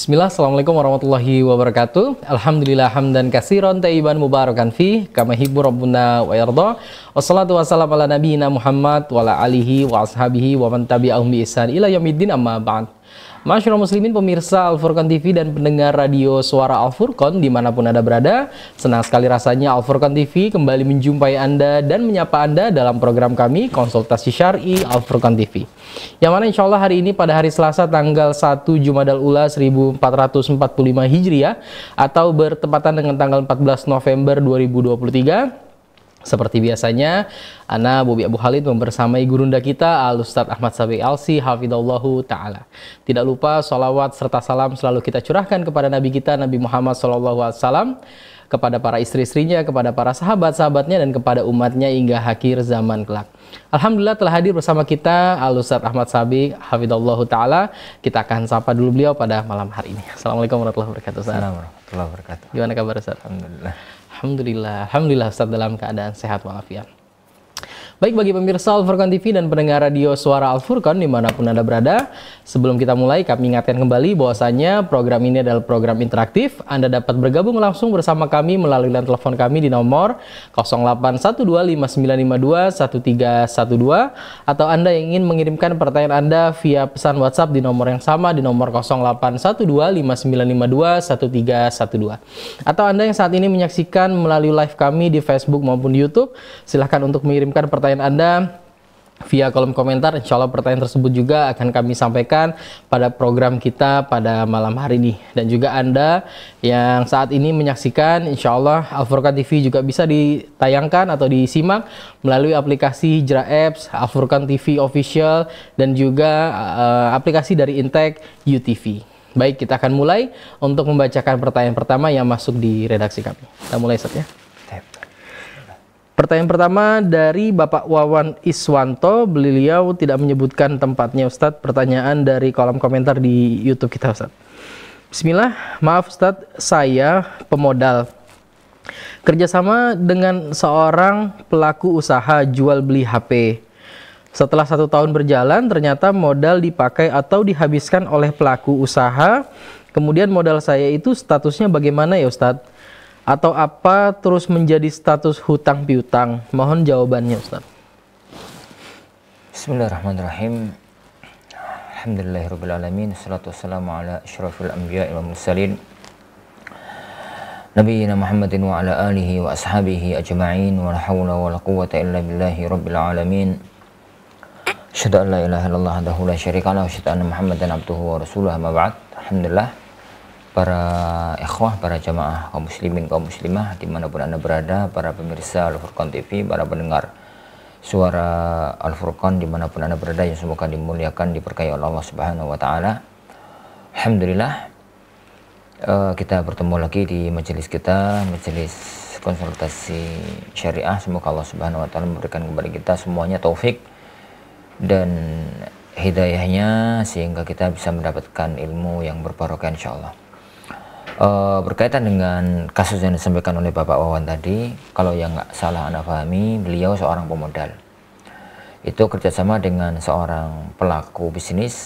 Bismillah, Assalamualaikum warahmatullahi wabarakatuh. Alhamdulillah hamdan kasiron taiban mubarakan fi kama hibur rabbuna wa yardha. Wassalatu wassalamu ala nabiyyina Muhammad wa ala alihi wa ashabihi wa man tabi'ahum bi ihsan ila yaumiddin amma ba'd. Masyur muslimin pemirsa Al-Furqan TV dan pendengar radio suara Al-Furqan dimanapun Anda berada Senang sekali rasanya Al-Furqan TV kembali menjumpai Anda dan menyapa Anda dalam program kami Konsultasi Syari Al-Furqan TV Yang mana insya Allah hari ini pada hari Selasa tanggal 1 Jumadal Ula 1445 Hijriah Atau bertepatan dengan tanggal 14 November 2023 seperti biasanya, Ana Bobi Abu Halid membersamai gurunda kita Al Ustaz Ahmad Sabi Alsi Hafidallahu Ta'ala. Tidak lupa sholawat serta salam selalu kita curahkan kepada Nabi kita Nabi Muhammad SAW kepada para istri-istrinya, kepada para sahabat-sahabatnya, dan kepada umatnya hingga akhir zaman kelak. Alhamdulillah telah hadir bersama kita Al-Ustaz Ahmad Sabi, Hafidullah Ta'ala. Kita akan sapa dulu beliau pada malam hari ini. Assalamualaikum warahmatullahi wabarakatuh. Assalamualaikum warahmatullahi wabarakatuh. Gimana kabar Ustaz? Alhamdulillah. Alhamdulillah, Alhamdulillah Ustaz dalam keadaan sehat walafiat. Baik bagi pemirsa al TV dan pendengar radio suara Al-Furqan dimanapun Anda berada, sebelum kita mulai kami ingatkan kembali bahwasanya program ini adalah program interaktif. Anda dapat bergabung langsung bersama kami melalui line telepon kami di nomor 081259521312 atau Anda yang ingin mengirimkan pertanyaan Anda via pesan WhatsApp di nomor yang sama di nomor 081259521312 atau Anda yang saat ini menyaksikan melalui live kami di Facebook maupun di YouTube, silahkan untuk mengirimkan pertanyaan pertanyaan Anda via kolom komentar. Insya Allah pertanyaan tersebut juga akan kami sampaikan pada program kita pada malam hari ini. Dan juga Anda yang saat ini menyaksikan, insya Allah Afrokan TV juga bisa ditayangkan atau disimak melalui aplikasi Jera Apps, Alfurkan TV Official, dan juga uh, aplikasi dari Intek UTV. Baik, kita akan mulai untuk membacakan pertanyaan pertama yang masuk di redaksi kami. Kita mulai saja. Pertanyaan pertama dari Bapak Wawan Iswanto, beliau tidak menyebutkan tempatnya Ustadz. Pertanyaan dari kolom komentar di YouTube kita Ustadz. Bismillah, maaf Ustadz, saya pemodal. Kerjasama dengan seorang pelaku usaha jual beli HP. Setelah satu tahun berjalan, ternyata modal dipakai atau dihabiskan oleh pelaku usaha. Kemudian modal saya itu statusnya bagaimana ya Ustadz? atau apa terus menjadi status hutang piutang? Mohon jawabannya Ustaz. Bismillahirrahmanirrahim. Alhamdulillahirabbil alamin. Wassalatu wassalamu ala asyrafil anbiya'i wal mursalin. Nabiina Muhammad wa ala alihi wa ashabihi ajma'in wa la hawla wa la quwwata illa billahi rabbil alamin. Asyhadu an la ilaha illallah wa la syarika lahu wa asyhadu anna Muhammadan abduhu wa rasuluhu. Ma ba'd. Alhamdulillah para ikhwah, para jamaah, kaum muslimin, kaum muslimah, dimanapun Anda berada, para pemirsa Al-Furqan TV, para pendengar suara Al-Furqan, dimanapun Anda berada, yang semoga dimuliakan, diperkaya oleh Allah Subhanahu Wa Ta'ala. Alhamdulillah, eh, kita bertemu lagi di majelis kita, majelis konsultasi syariah. Semoga Allah Subhanahu Wa Ta'ala memberikan kepada kita semuanya taufik dan hidayahnya sehingga kita bisa mendapatkan ilmu yang berbarokah insya Allah. Uh, berkaitan dengan kasus yang disampaikan oleh Bapak Wawan tadi, kalau yang nggak salah Anda pahami, beliau seorang pemodal. Itu kerjasama dengan seorang pelaku bisnis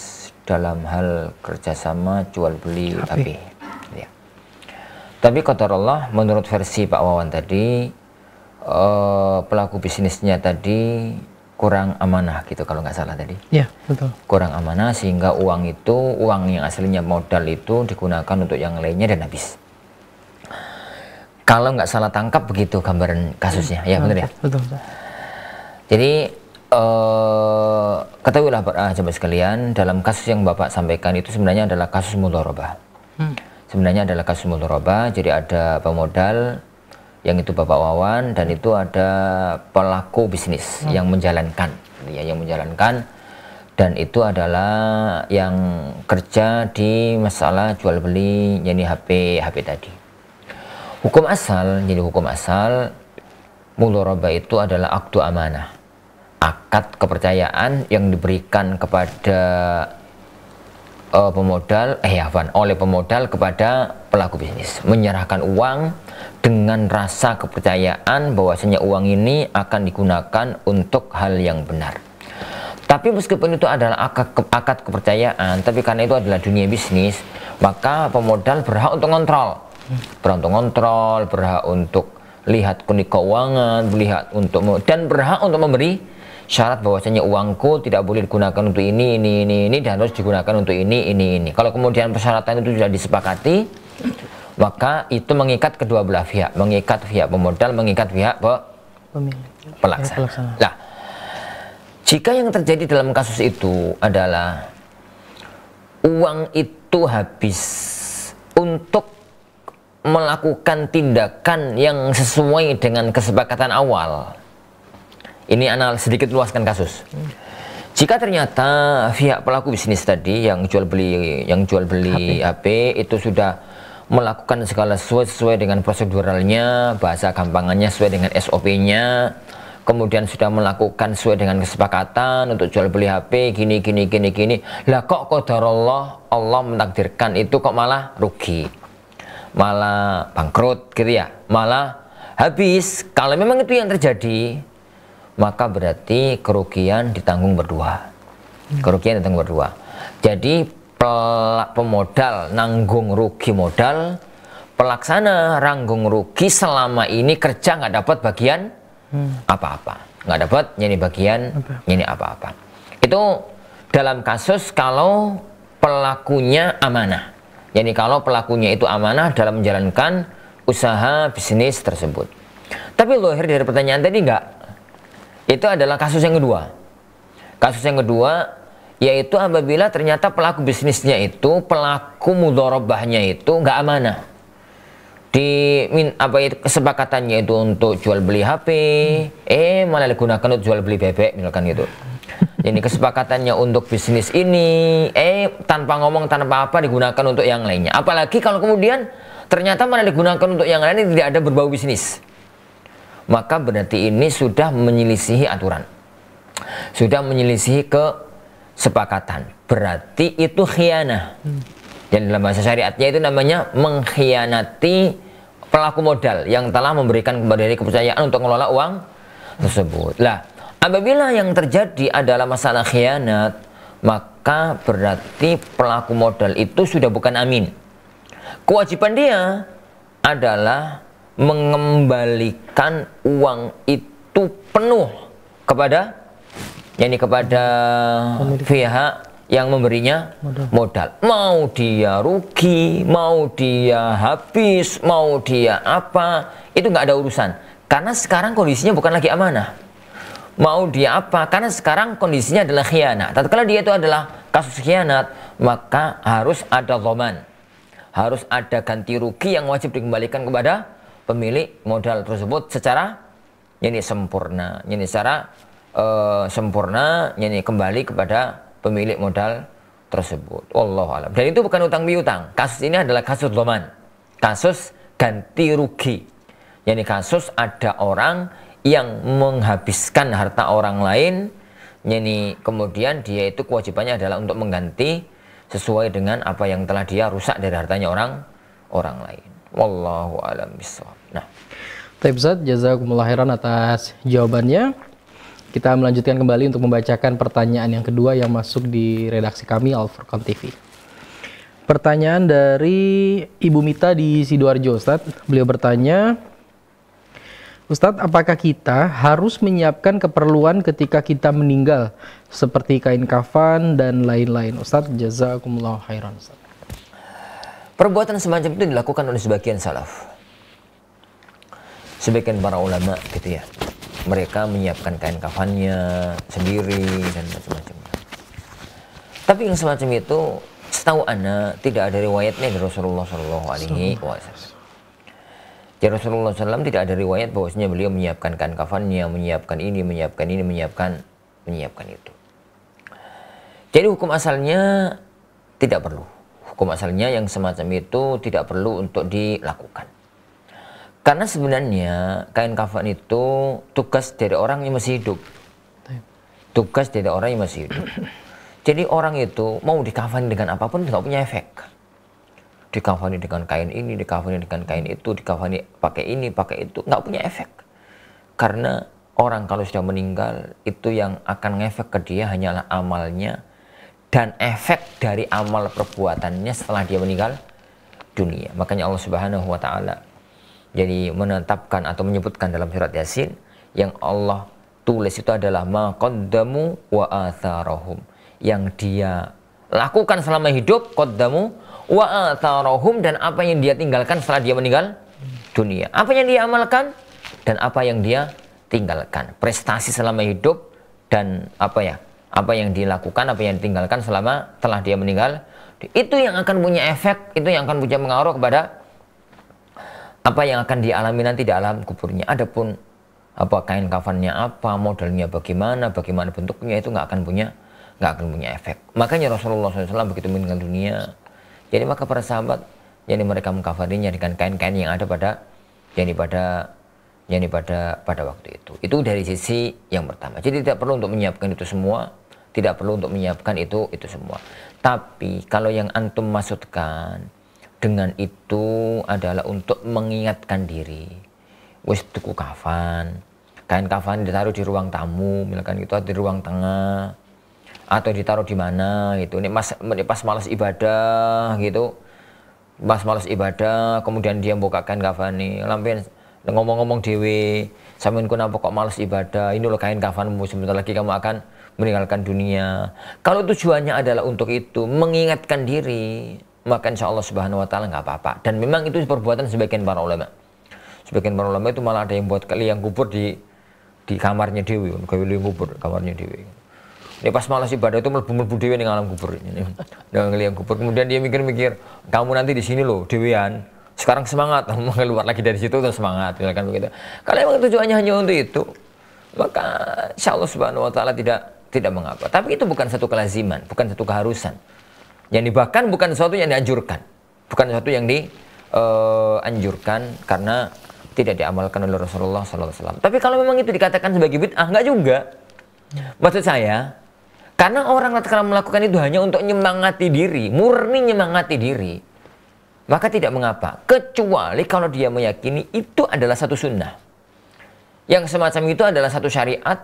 dalam hal kerjasama jual beli HP. Ya. Tapi kotor Allah, menurut versi Pak Wawan tadi, uh, pelaku bisnisnya tadi kurang amanah gitu kalau nggak salah tadi. Iya betul. Kurang amanah sehingga uang itu uang yang aslinya modal itu digunakan untuk yang lainnya dan habis. Kalau nggak salah tangkap begitu gambaran kasusnya, ya, betul ya. Betul. betul. Jadi uh, ketahuilah ah, coba sekalian dalam kasus yang bapak sampaikan itu sebenarnya adalah kasus mudoroba. Hmm. Sebenarnya adalah kasus mudoroba. Jadi ada pemodal yang itu Bapak Wawan dan itu ada pelaku bisnis hmm. yang menjalankan ya yang menjalankan dan itu adalah yang kerja di masalah jual beli jadi HP HP tadi hukum asal jadi hukum asal mudharabah itu adalah aktu amanah akad kepercayaan yang diberikan kepada uh, pemodal eh ya van oleh pemodal kepada pelaku bisnis menyerahkan uang dengan rasa kepercayaan bahwasanya uang ini akan digunakan untuk hal yang benar. Tapi meskipun itu adalah akad, akad kepercayaan, tapi karena itu adalah dunia bisnis, maka pemodal berhak untuk kontrol, berhak untuk kontrol, berhak untuk lihat kondisi keuangan, melihat untuk dan berhak untuk memberi syarat bahwasanya uangku tidak boleh digunakan untuk ini, ini, ini, ini dan harus digunakan untuk ini, ini, ini. Kalau kemudian persyaratan itu sudah disepakati, maka itu mengikat kedua belah pihak, mengikat pihak pemodal, mengikat pihak pe pemilik pelaksana. pelaksana. Nah, jika yang terjadi dalam kasus itu adalah uang itu habis untuk melakukan tindakan yang sesuai dengan kesepakatan awal. Ini anal sedikit luaskan kasus. Jika ternyata pihak pelaku bisnis tadi yang jual beli yang jual beli HP, HP itu sudah melakukan segala sesuai sesuai dengan proseduralnya, bahasa gampangannya sesuai dengan SOP-nya, kemudian sudah melakukan sesuai dengan kesepakatan untuk jual beli HP gini gini gini gini. Lah kok qadarullah Allah menakdirkan itu kok malah rugi. Malah bangkrut gitu ya. Malah habis. Kalau memang itu yang terjadi, maka berarti kerugian ditanggung berdua. Hmm. Kerugian ditanggung berdua. Jadi pemodal nanggung rugi modal, pelaksana ranggung rugi selama ini kerja nggak dapat bagian hmm. apa-apa, hmm. Apa -apa. nggak dapat nyanyi bagian apa? nyanyi apa-apa. Itu dalam kasus kalau pelakunya amanah. Jadi kalau pelakunya itu amanah dalam menjalankan usaha bisnis tersebut. Tapi lohir dari pertanyaan tadi nggak Itu adalah kasus yang kedua. Kasus yang kedua yaitu apabila ternyata pelaku bisnisnya itu pelaku mudorobahnya itu nggak amanah di min, apa itu kesepakatannya itu untuk jual beli HP hmm. eh malah digunakan untuk jual beli bebek misalkan gitu ini kesepakatannya untuk bisnis ini eh tanpa ngomong tanpa apa digunakan untuk yang lainnya apalagi kalau kemudian ternyata malah digunakan untuk yang lainnya tidak ada berbau bisnis maka berarti ini sudah menyelisihi aturan sudah menyelisihi ke sepakatan. Berarti itu khianah. Hmm. Dan dalam bahasa syariatnya itu namanya mengkhianati pelaku modal yang telah memberikan kepada diri kepercayaan untuk mengelola uang tersebut. Lah, apabila yang terjadi adalah masalah khianat, maka berarti pelaku modal itu sudah bukan amin. Kewajiban dia adalah mengembalikan uang itu penuh kepada ini kepada pihak yang memberinya modal. modal. Mau dia rugi, mau dia habis, mau dia apa, itu nggak ada urusan. Karena sekarang kondisinya bukan lagi amanah. Mau dia apa, karena sekarang kondisinya adalah khianat. Tatkala dia itu adalah kasus khianat, maka harus ada loman. Harus ada ganti rugi yang wajib dikembalikan kepada pemilik modal tersebut secara ini sempurna, ini secara uh, sempurna nyanyi kembali kepada pemilik modal tersebut. Allah alam. Dan itu bukan utang piutang. Kasus ini adalah kasus loman, Kasus ganti rugi. Yani kasus ada orang yang menghabiskan harta orang lain yani kemudian dia itu kewajibannya adalah untuk mengganti sesuai dengan apa yang telah dia rusak dari hartanya orang orang lain. Wallahu alam bisawab. Nah. Taib jazakumullah khairan atas jawabannya. Kita melanjutkan kembali untuk membacakan pertanyaan yang kedua yang masuk di redaksi kami Alfurqon TV. Pertanyaan dari Ibu Mita di Sidoarjo, Ustaz. Beliau bertanya, Ustadz, apakah kita harus menyiapkan keperluan ketika kita meninggal seperti kain kafan dan lain-lain? Ustadz, jazakumullah khairan. Ustaz. Perbuatan semacam itu dilakukan oleh sebagian salaf. Sebagian para ulama gitu ya mereka menyiapkan kain kafannya sendiri dan macam-macam. Tapi yang semacam itu setahu ana tidak ada riwayatnya dari Rasulullah Shallallahu Alaihi Wasallam. Ya Rasulullah SAW tidak ada riwayat bahwasanya beliau menyiapkan kain kafannya, menyiapkan ini, menyiapkan ini, menyiapkan menyiapkan itu. Jadi hukum asalnya tidak perlu. Hukum asalnya yang semacam itu tidak perlu untuk dilakukan. Karena sebenarnya kain kafan itu tugas dari orang yang masih hidup. Tugas dari orang yang masih hidup. Jadi orang itu mau dikafani dengan apapun nggak punya efek. Dikafani dengan kain ini, dikafani dengan kain itu, dikafani pakai ini, pakai itu, nggak punya efek. Karena orang kalau sudah meninggal itu yang akan ngefek ke dia hanyalah amalnya dan efek dari amal perbuatannya setelah dia meninggal dunia. Makanya Allah Subhanahu wa taala jadi menetapkan atau menyebutkan dalam surat Yasin yang Allah tulis itu adalah maqaddamu wa atharahum yang dia lakukan selama hidup qaddamu wa atharahum dan apa yang dia tinggalkan setelah dia meninggal dunia apa yang dia amalkan dan apa yang dia tinggalkan prestasi selama hidup dan apa ya apa yang dilakukan apa yang ditinggalkan selama telah dia meninggal itu yang akan punya efek itu yang akan punya mengaruh kepada apa yang akan dialami nanti di alam kuburnya. Adapun apa kain kafannya apa, modelnya bagaimana, bagaimana bentuknya itu nggak akan punya nggak akan punya efek. Makanya Rasulullah SAW begitu meninggal dunia, jadi maka para sahabat jadi mereka mengkafarinya dengan kain-kain yang ada pada yang pada yang pada pada waktu itu. Itu dari sisi yang pertama. Jadi tidak perlu untuk menyiapkan itu semua, tidak perlu untuk menyiapkan itu itu semua. Tapi kalau yang antum maksudkan dengan itu adalah untuk mengingatkan diri wis tuku kafan kain kafan ditaruh di ruang tamu misalkan itu di ruang tengah atau ditaruh di mana gitu ini mas ini pas malas ibadah gitu pas malas ibadah kemudian dia buka kain kafan nih lampin ngomong-ngomong Dewi, samin kenapa kok males ibadah ini lo kain kafanmu sebentar lagi kamu akan meninggalkan dunia kalau tujuannya adalah untuk itu mengingatkan diri maka insya Allah subhanahu wa ta'ala nggak apa-apa dan memang itu perbuatan sebagian para ulama sebagian para ulama itu malah ada yang buat kali yang kubur di di kamarnya Dewi kali liang kubur kamarnya Dewi ini ya, pas malas ibadah itu melbu-melbu Dewi di alam kubur ini dengan liang kubur kemudian dia mikir-mikir kamu nanti di sini loh Dewian sekarang semangat mau keluar lagi dari situ terus semangat misalkan ya begitu kalau emang tujuannya hanya untuk itu maka insya Allah subhanahu wa ta'ala tidak tidak mengapa tapi itu bukan satu kelaziman bukan satu keharusan yang bahkan bukan sesuatu yang dianjurkan, bukan sesuatu yang dianjurkan eh, uh, karena tidak diamalkan oleh Rasulullah SAW. Tapi kalau memang itu dikatakan sebagai bid'ah, enggak juga. Maksud saya, karena orang ketika melakukan itu hanya untuk menyemangati diri, murni menyemangati diri, maka tidak mengapa. Kecuali kalau dia meyakini itu adalah satu sunnah. Yang semacam itu adalah satu syariat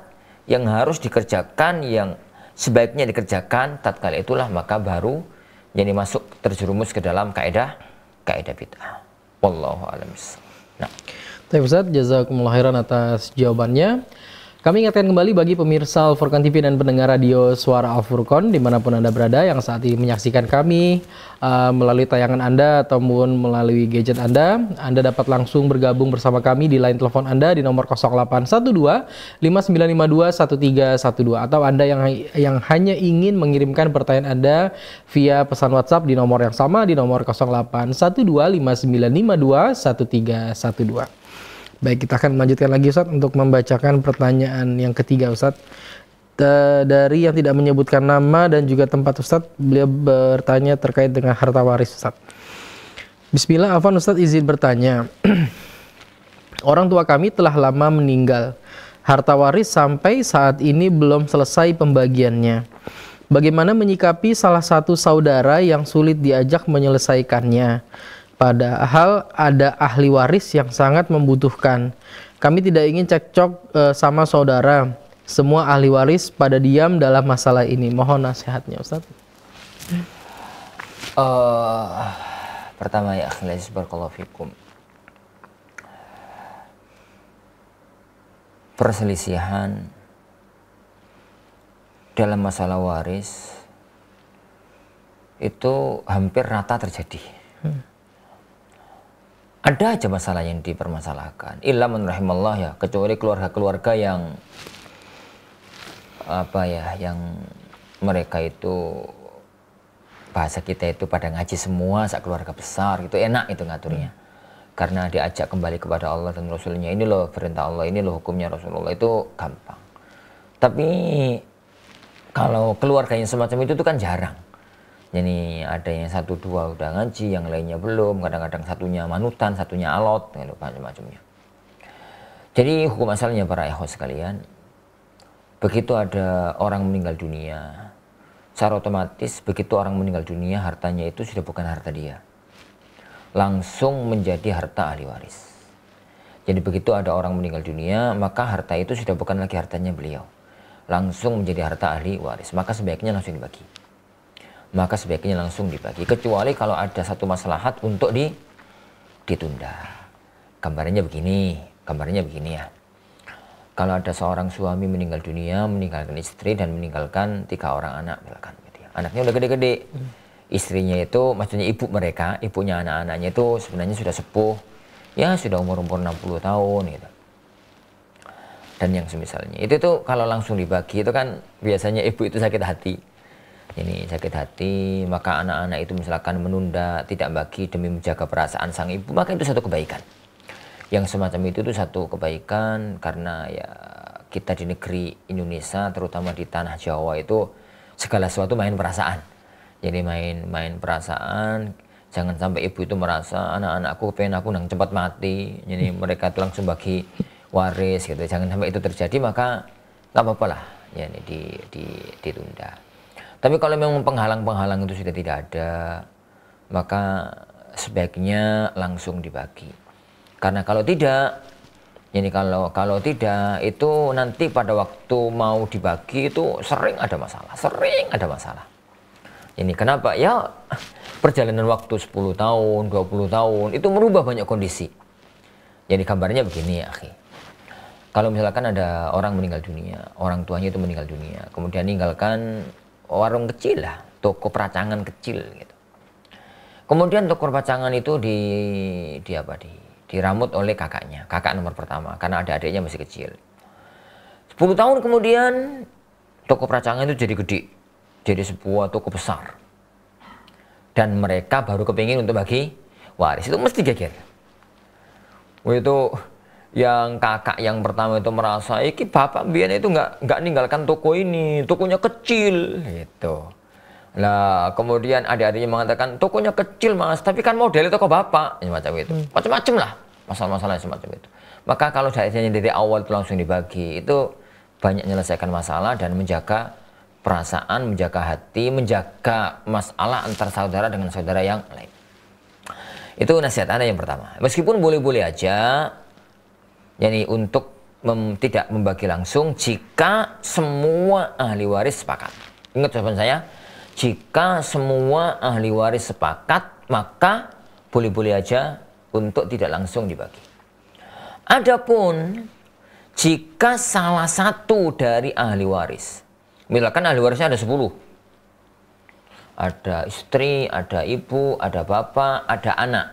yang harus dikerjakan, yang sebaiknya dikerjakan tatkala itulah maka baru jadi masuk terjerumus ke dalam kaidah kaidah bid'ah. Wallahu a'lam. Nah. Ustaz, jazakumullah khairan atas jawabannya. Kami ingatkan kembali bagi pemirsa al TV dan pendengar radio Suara al dimanapun Anda berada yang saat ini menyaksikan kami uh, melalui tayangan Anda ataupun melalui gadget Anda. Anda dapat langsung bergabung bersama kami di line telepon Anda di nomor 0812 5952 1312 atau Anda yang yang hanya ingin mengirimkan pertanyaan Anda via pesan WhatsApp di nomor yang sama di nomor 0812 5952 1312. Baik, kita akan melanjutkan lagi Ustaz untuk membacakan pertanyaan yang ketiga Ustaz. Da dari yang tidak menyebutkan nama dan juga tempat Ustaz, beliau bertanya terkait dengan harta waris Ustaz. Bismillah, Afan Ustaz izin bertanya. Orang tua kami telah lama meninggal. Harta waris sampai saat ini belum selesai pembagiannya. Bagaimana menyikapi salah satu saudara yang sulit diajak menyelesaikannya? Padahal ada ahli waris yang sangat membutuhkan. Kami tidak ingin cekcok e, sama saudara. Semua ahli waris pada diam dalam masalah ini. Mohon nasihatnya, Ustaz. Uh, pertama ya, akhilaziz barakallahu Perselisihan dalam masalah waris itu hampir rata terjadi. Hmm ada aja masalah yang dipermasalahkan. Illa man rahimallah ya, kecuali keluarga-keluarga yang apa ya, yang mereka itu bahasa kita itu pada ngaji semua saat keluarga besar gitu enak itu ngaturnya. Hmm. Karena diajak kembali kepada Allah dan Rasulnya ini loh perintah Allah, ini loh hukumnya Rasulullah itu gampang. Tapi kalau keluarganya semacam itu, itu kan jarang. Jadi ada yang satu dua udah ngaji yang lainnya belum kadang-kadang satunya manutan satunya alot gitu macam-macamnya jadi hukum asalnya para ehos sekalian begitu ada orang meninggal dunia secara otomatis begitu orang meninggal dunia hartanya itu sudah bukan harta dia langsung menjadi harta ahli waris jadi begitu ada orang meninggal dunia maka harta itu sudah bukan lagi hartanya beliau langsung menjadi harta ahli waris maka sebaiknya langsung dibagi maka sebaiknya langsung dibagi. Kecuali kalau ada satu maslahat untuk di ditunda. Gambarnya begini, gambarnya begini ya. Kalau ada seorang suami meninggal dunia, meninggalkan istri dan meninggalkan tiga orang anak, misalkan. Gitu ya. Anaknya udah gede-gede, hmm. istrinya itu, maksudnya ibu mereka, ibunya anak-anaknya itu sebenarnya sudah sepuh, ya sudah umur umur 60 tahun gitu. Dan yang semisalnya itu tuh kalau langsung dibagi itu kan biasanya ibu itu sakit hati ini sakit hati maka anak-anak itu misalkan menunda tidak bagi demi menjaga perasaan sang ibu maka itu satu kebaikan yang semacam itu itu satu kebaikan karena ya kita di negeri Indonesia terutama di tanah Jawa itu segala sesuatu main perasaan jadi main main perasaan jangan sampai ibu itu merasa anak-anakku pengen aku nang cepat mati jadi hmm. mereka itu langsung bagi waris gitu jangan sampai itu terjadi maka nggak apa-apa lah ya di, di ditunda tapi kalau memang penghalang-penghalang itu sudah tidak ada, maka sebaiknya langsung dibagi. Karena kalau tidak, ini kalau kalau tidak itu nanti pada waktu mau dibagi itu sering ada masalah, sering ada masalah. Ini kenapa? Ya perjalanan waktu 10 tahun, 20 tahun itu merubah banyak kondisi. Jadi kabarnya begini ya, akhi. Kalau misalkan ada orang meninggal dunia, orang tuanya itu meninggal dunia, kemudian meninggalkan warung kecil lah, toko peracangan kecil gitu. Kemudian toko peracangan itu di di apa di diramut oleh kakaknya, kakak nomor pertama karena ada adiknya masih kecil. 10 tahun kemudian toko peracangan itu jadi gede, jadi sebuah toko besar. Dan mereka baru kepingin untuk bagi waris itu mesti geger. Itu yang kakak yang pertama itu merasa iki eh, bapak biar itu nggak nggak ninggalkan toko ini tokonya kecil gitu Nah kemudian adik-adiknya mengatakan tokonya kecil mas tapi kan model toko bapak ini ya, macam itu hmm. macam-macam lah masalah-masalah semacam itu maka kalau saya dari awal itu langsung dibagi itu banyak menyelesaikan masalah dan menjaga perasaan menjaga hati menjaga masalah antar saudara dengan saudara yang lain itu nasihat anda yang pertama meskipun boleh-boleh aja yakni untuk mem, tidak membagi langsung jika semua ahli waris sepakat. Ingat jawaban saya, jika semua ahli waris sepakat, maka boleh-boleh aja untuk tidak langsung dibagi. Adapun jika salah satu dari ahli waris, misalkan ahli warisnya ada 10, ada istri, ada ibu, ada bapak, ada anak,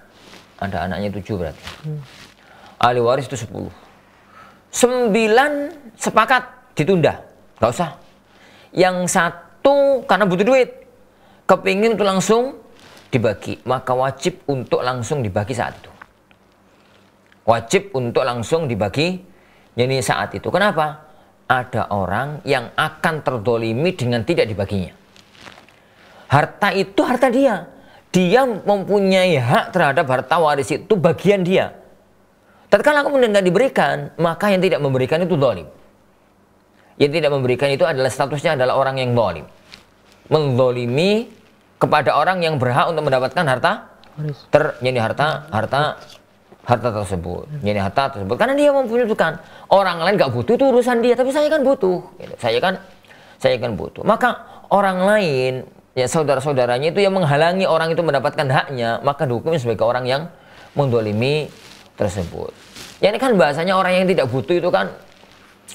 ada anaknya tujuh berarti. Hmm ahli waris itu 10. 9 sepakat ditunda, nggak usah. Yang satu karena butuh duit, kepingin itu langsung dibagi, maka wajib untuk langsung dibagi saat itu. Wajib untuk langsung dibagi ini saat itu. Kenapa? Ada orang yang akan terdolimi dengan tidak dibaginya. Harta itu harta dia. Dia mempunyai hak terhadap harta waris itu bagian dia Tatkala kemudian tidak diberikan, maka yang tidak memberikan itu dolim. Yang tidak memberikan itu adalah statusnya adalah orang yang dolim. Mendolimi kepada orang yang berhak untuk mendapatkan harta ter jadi harta harta harta tersebut jadi harta tersebut karena dia membutuhkan orang lain nggak butuh itu urusan dia tapi saya kan butuh gitu. saya kan saya kan butuh maka orang lain ya saudara saudaranya itu yang menghalangi orang itu mendapatkan haknya maka dihukum sebagai orang yang mendolimi tersebut. Ya ini kan bahasanya orang yang tidak butuh itu kan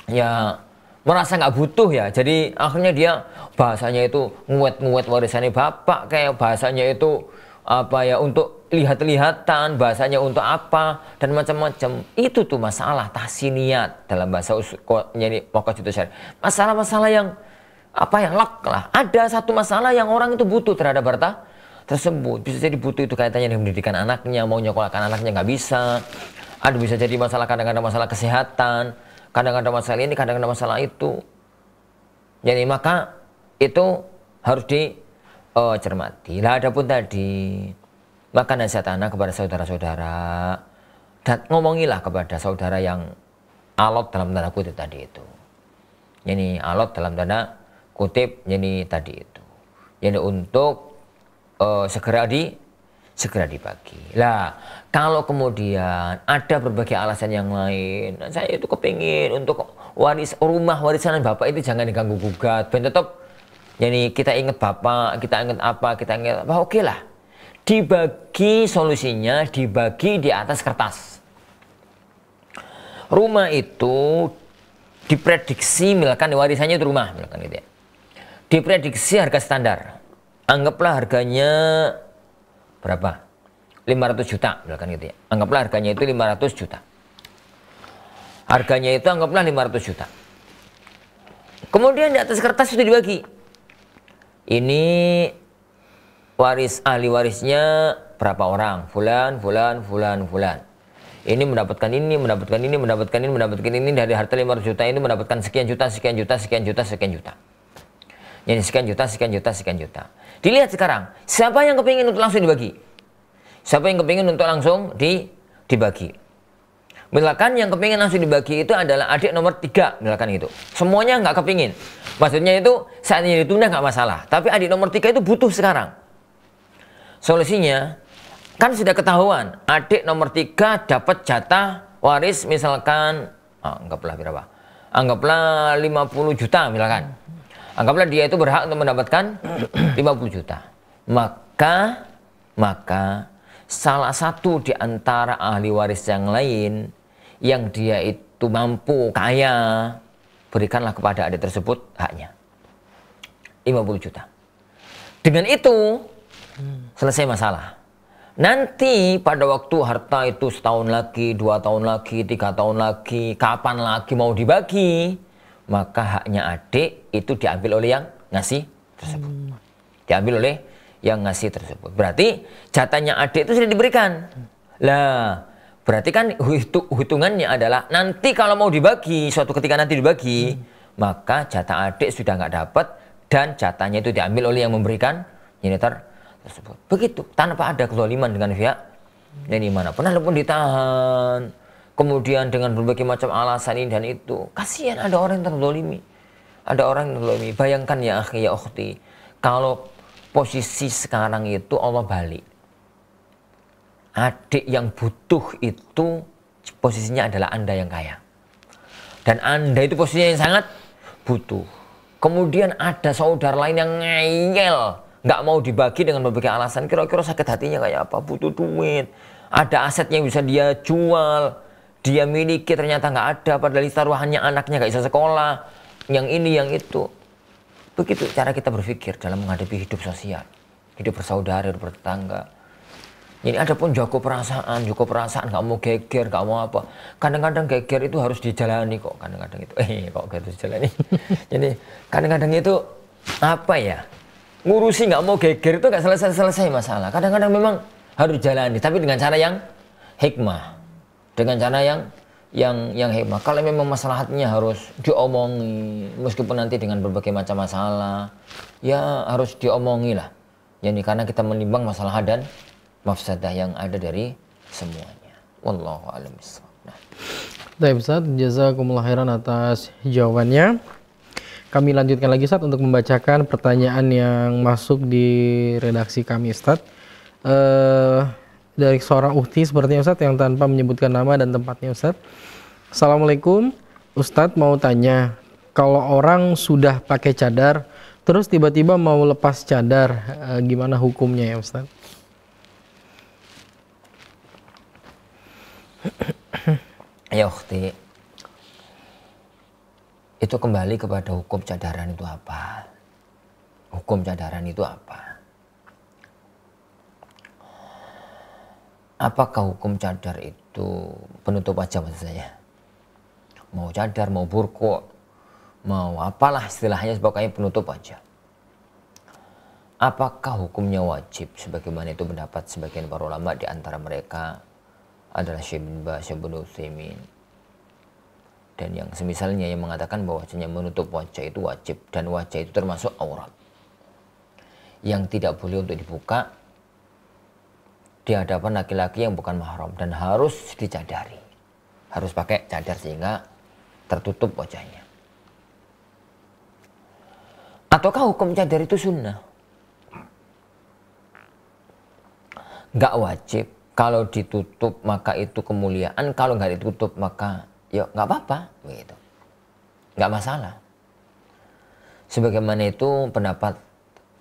ya merasa nggak butuh ya. Jadi akhirnya dia bahasanya itu nguet-nguet warisannya bapak kayak bahasanya itu apa ya untuk lihat-lihatan, bahasanya untuk apa dan macam-macam. Itu tuh masalah tasiniat dalam bahasa ini pokok itu syari. Masalah-masalah yang apa yang lek lah. Ada satu masalah yang orang itu butuh terhadap harta tersebut. Bisa jadi butuh itu kaitannya dengan pendidikan anaknya, mau nyokolakan anaknya nggak bisa. ada bisa jadi masalah kadang-kadang masalah kesehatan, kadang-kadang masalah ini, kadang-kadang masalah itu. Jadi maka itu harus dicermati. Eh, cermati lah adapun tadi maka nasihat anak kepada saudara-saudara dan ngomongilah kepada saudara yang alot dalam tanda kutip tadi itu. Ini alot dalam tanda kutip ini tadi itu. Jadi untuk uh, segera di segera dibagi. Lah, kalau kemudian ada berbagai alasan yang lain, saya itu kepingin untuk waris rumah warisan bapak itu jangan diganggu gugat, ben tetap jadi kita ingat bapak, kita ingat apa, kita ingat apa, oke lah. Dibagi solusinya, dibagi di atas kertas. Rumah itu diprediksi misalkan warisannya itu rumah, milikan gitu ya. Diprediksi harga standar anggaplah harganya berapa? 500 juta, misalkan gitu ya. Anggaplah harganya itu 500 juta. Harganya itu anggaplah 500 juta. Kemudian di atas kertas itu dibagi. Ini waris ahli warisnya berapa orang? Fulan, fulan, fulan, fulan. Ini mendapatkan ini, mendapatkan ini, mendapatkan ini, mendapatkan ini dari harta 500 juta ini mendapatkan sekian juta, sekian juta, sekian juta, sekian juta. Sekian juta. Jadi sekian juta, sekian juta, sekian juta. Dilihat sekarang, siapa yang kepingin untuk langsung dibagi? Siapa yang kepingin untuk langsung di, dibagi? Misalkan yang kepingin langsung dibagi itu adalah adik nomor tiga, misalkan itu Semuanya nggak kepingin. Maksudnya itu saat ini ditunda nggak masalah. Tapi adik nomor tiga itu butuh sekarang. Solusinya, kan sudah ketahuan adik nomor tiga dapat jatah waris misalkan, ah, anggaplah berapa? Anggaplah 50 juta misalkan anggaplah dia itu berhak untuk mendapatkan 50 juta. Maka maka salah satu di antara ahli waris yang lain yang dia itu mampu kaya berikanlah kepada adik tersebut haknya 50 juta. Dengan itu hmm. selesai masalah. Nanti pada waktu harta itu setahun lagi, dua tahun lagi, tiga tahun lagi, kapan lagi mau dibagi, maka haknya adik itu diambil oleh yang ngasih tersebut. Hmm. Diambil oleh yang ngasih tersebut. Berarti jatahnya adik itu sudah diberikan. Lah, berarti kan hitungannya adalah nanti kalau mau dibagi, suatu ketika nanti dibagi, hmm. maka jatah adik sudah nggak dapat dan jatahnya itu diambil oleh yang memberikan jeniter tersebut. Begitu, tanpa ada kezaliman dengan pihak dan mana pun, pun ditahan kemudian dengan berbagai macam alasan ini dan itu kasihan ada orang yang terdolimi ada orang yang terdolimi bayangkan ya akhi ya ukhti kalau posisi sekarang itu Allah balik adik yang butuh itu posisinya adalah anda yang kaya dan anda itu posisinya yang sangat butuh kemudian ada saudara lain yang ngeyel nggak mau dibagi dengan berbagai alasan kira-kira sakit hatinya kayak apa butuh duit ada aset yang bisa dia jual dia miliki ternyata nggak ada padahal taruhannya anaknya nggak bisa sekolah yang ini yang itu begitu cara kita berpikir dalam menghadapi hidup sosial hidup bersaudara hidup bertetangga ini ada pun joko perasaan, joko perasaan nggak mau geger, nggak mau apa. Kadang-kadang geger itu harus dijalani kok. Kadang-kadang itu, eh kok harus dijalani. Jadi kadang-kadang itu apa ya? Ngurusi nggak mau geger itu nggak selesai-selesai masalah. Kadang-kadang memang harus dijalani, tapi dengan cara yang hikmah dengan cara yang yang yang hebat. Kalau memang masalahnya harus diomongi, meskipun nanti dengan berbagai macam masalah, ya harus diomongi lah. Yani karena kita menimbang masalah dan mafsadah yang ada dari semuanya. Wallahu a'lam Nah. Baik Ustaz, jazakumullah khairan atas jawabannya. Kami lanjutkan lagi Ustaz untuk membacakan pertanyaan yang masuk di redaksi kami Ustaz. Eh uh, dari seorang uhti sepertinya Ustadz yang tanpa menyebutkan nama dan tempatnya Ustadz. Assalamualaikum, Ustadz mau tanya, kalau orang sudah pakai cadar, terus tiba-tiba mau lepas cadar, eh, gimana hukumnya ya Ustadz? Ya Uhti, itu kembali kepada hukum cadaran itu apa? Hukum cadaran itu apa? Apakah hukum cadar itu penutup wajah maksud saya? Mau cadar, mau burko, mau apalah istilahnya pokoknya penutup wajah. Apakah hukumnya wajib sebagaimana itu pendapat sebagian para ulama di antara mereka adalah Syekh bin Bas, Syekh dan yang semisalnya yang mengatakan bahwa hanya menutup wajah itu wajib dan wajah itu termasuk aurat yang tidak boleh untuk dibuka di hadapan laki-laki yang bukan mahram dan harus dicadari. Harus pakai cadar sehingga tertutup wajahnya. Ataukah hukum cadar itu sunnah? Gak wajib. Kalau ditutup maka itu kemuliaan. Kalau nggak ditutup maka ya nggak apa-apa. gitu Nggak masalah. Sebagaimana itu pendapat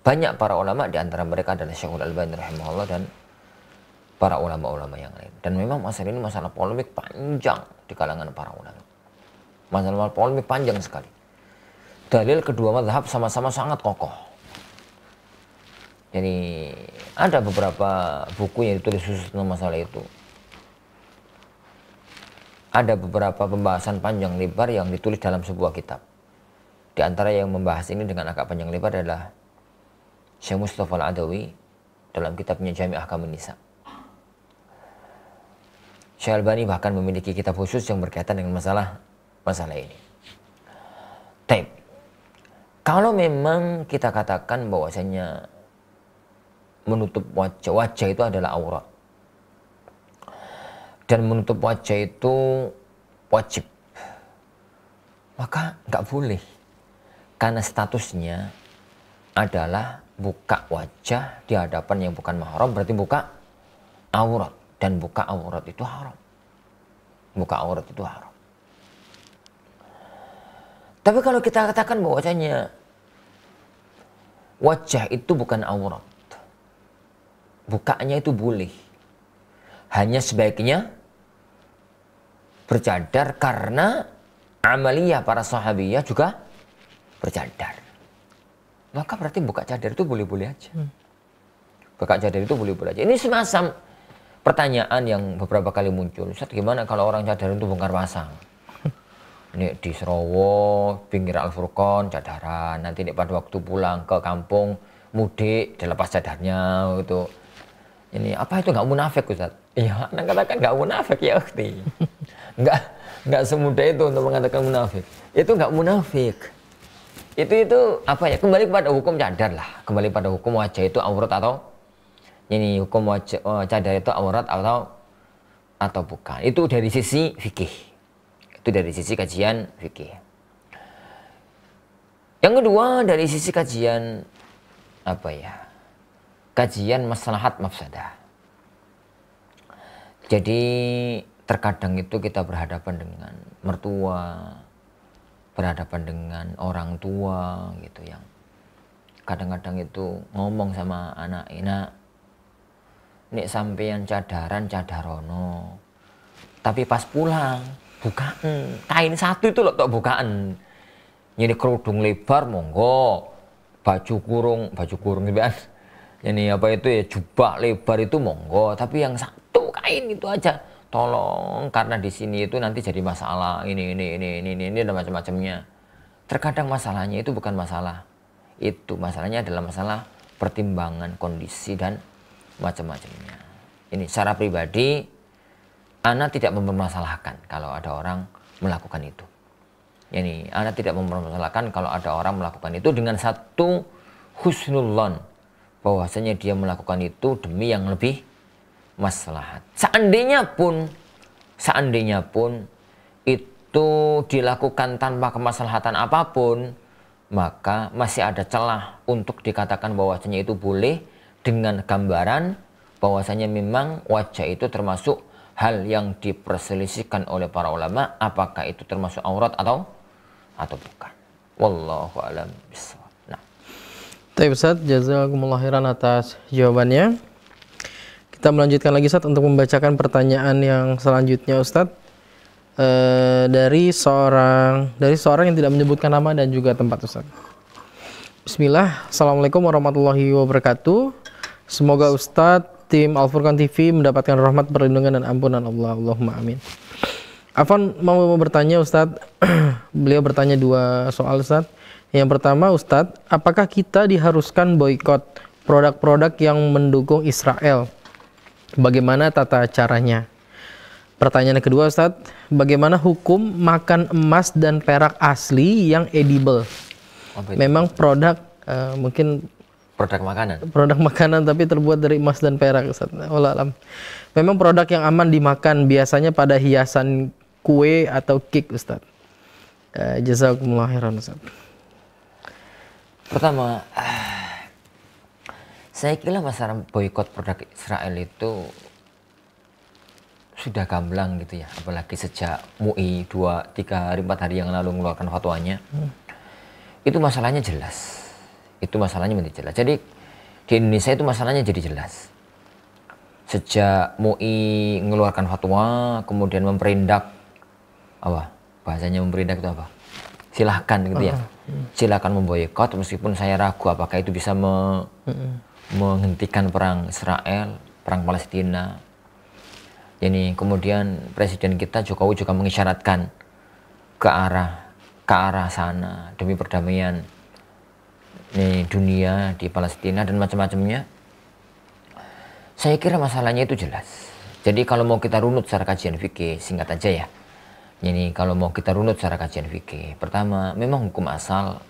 banyak para ulama di antara mereka adalah Syekhul Albani rahimahullah dan para ulama-ulama yang lain. Dan memang masalah ini masalah polemik panjang di kalangan para ulama. Masalah polemik panjang sekali. Dalil kedua mazhab sama-sama sangat kokoh. Jadi ada beberapa buku yang ditulis khusus tentang masalah itu. Ada beberapa pembahasan panjang lebar yang ditulis dalam sebuah kitab. Di antara yang membahas ini dengan agak panjang lebar adalah Syekh Mustafa Al-Adawi dalam kitabnya Jami'ah Kamunisa. Nisa'. Syekh bahkan memiliki kitab khusus yang berkaitan dengan masalah masalah ini. Tapi Kalau memang kita katakan bahwasanya menutup wajah, wajah itu adalah aurat. Dan menutup wajah itu wajib. Maka nggak boleh. Karena statusnya adalah buka wajah di hadapan yang bukan mahram berarti buka aurat. Dan buka aurat itu haram. Buka aurat itu haram. Tapi kalau kita katakan bahwasanya wajah itu bukan aurat. Bukanya itu boleh. Hanya sebaiknya bercadar karena amalia para sahabiah juga bercadar. Maka berarti buka cadar itu boleh-boleh aja. Hmm. Buka cadar itu boleh-boleh aja. Ini semacam pertanyaan yang beberapa kali muncul, Ustaz gimana kalau orang cadaran itu bongkar pasang? Ini di Serowo, pinggir Al Furqon, cadaran. Nanti ini pada waktu pulang ke kampung, mudik, dilepas cadarnya gitu. Ini apa itu nggak munafik Ustaz? Iya, anak katakan nggak munafik ya Ukti. Nggak nggak semudah itu untuk mengatakan munafik. Itu nggak munafik. Itu itu apa ya? Kembali kepada hukum cadar lah. Kembali pada hukum wajah itu aurat atau ini hukum wajib oh, eh, cadar itu aurat atau atau bukan. Itu dari sisi fikih. Itu dari sisi kajian fikih. Yang kedua dari sisi kajian apa ya? Kajian maslahat mafsadah. Jadi terkadang itu kita berhadapan dengan mertua, berhadapan dengan orang tua gitu yang kadang-kadang itu ngomong sama anak, anak nek sampeyan cadaran cadarono tapi pas pulang bukaan kain nah, satu itu loh tok bukaan Ini kerudung lebar monggo baju kurung baju kurung gitu kan ini apa itu ya jubah lebar itu monggo tapi yang satu kain itu aja tolong karena di sini itu nanti jadi masalah ini ini ini ini ini, ini dan macam-macamnya terkadang masalahnya itu bukan masalah itu masalahnya adalah masalah pertimbangan kondisi dan macam-macamnya. Ini secara pribadi, anak tidak mempermasalahkan kalau ada orang melakukan itu. Ini anak tidak mempermasalahkan kalau ada orang melakukan itu dengan satu husnulon bahwasanya dia melakukan itu demi yang lebih maslahat. Seandainya pun, seandainya pun itu dilakukan tanpa kemaslahatan apapun, maka masih ada celah untuk dikatakan bahwasanya itu boleh dengan gambaran bahwasanya memang wajah itu termasuk hal yang diperselisihkan oleh para ulama apakah itu termasuk aurat atau atau bukan. Wallahu alam Nah. Baik Ustaz, jazakumullah khairan atas jawabannya. Kita melanjutkan lagi Ustaz untuk membacakan pertanyaan yang selanjutnya Ustaz. E, dari seorang dari seorang yang tidak menyebutkan nama dan juga tempat Ustaz. Bismillah, Assalamualaikum warahmatullahi wabarakatuh. Semoga Ustadz, tim Al-Furqan TV mendapatkan rahmat perlindungan dan ampunan Allah. Allahumma amin. Afan mau, bertanya Ustadz, beliau bertanya dua soal Ustadz. Yang pertama Ustadz, apakah kita diharuskan boykot produk-produk yang mendukung Israel? Bagaimana tata caranya? Pertanyaan kedua Ustadz, bagaimana hukum makan emas dan perak asli yang edible? Memang produk uh, mungkin Produk makanan. Produk makanan tapi terbuat dari emas dan perak. alam. Memang produk yang aman dimakan biasanya pada hiasan kue atau cake Ustaz. Uh, jazakumullah khairan Ustaz. Pertama, eh, saya kira masalah boykot produk Israel itu sudah gamblang gitu ya. Apalagi sejak MUI 2, 3 hari, 4 hari yang lalu mengeluarkan fatwanya. Hmm. Itu masalahnya jelas itu masalahnya menjadi jelas. Jadi di Indonesia itu masalahnya jadi jelas. Sejak MUI mengeluarkan fatwa, kemudian memperindak apa? Bahasanya memperindak itu apa? Silahkan gitu ya. Silahkan hmm. memboikot meskipun saya ragu apakah itu bisa me hmm. menghentikan perang Israel, perang Palestina. Ini kemudian presiden kita Jokowi juga mengisyaratkan ke arah ke arah sana demi perdamaian di dunia di Palestina dan macam-macamnya saya kira masalahnya itu jelas jadi kalau mau kita runut secara kajian fikih singkat aja ya ini kalau mau kita runut secara kajian fikih pertama memang hukum asal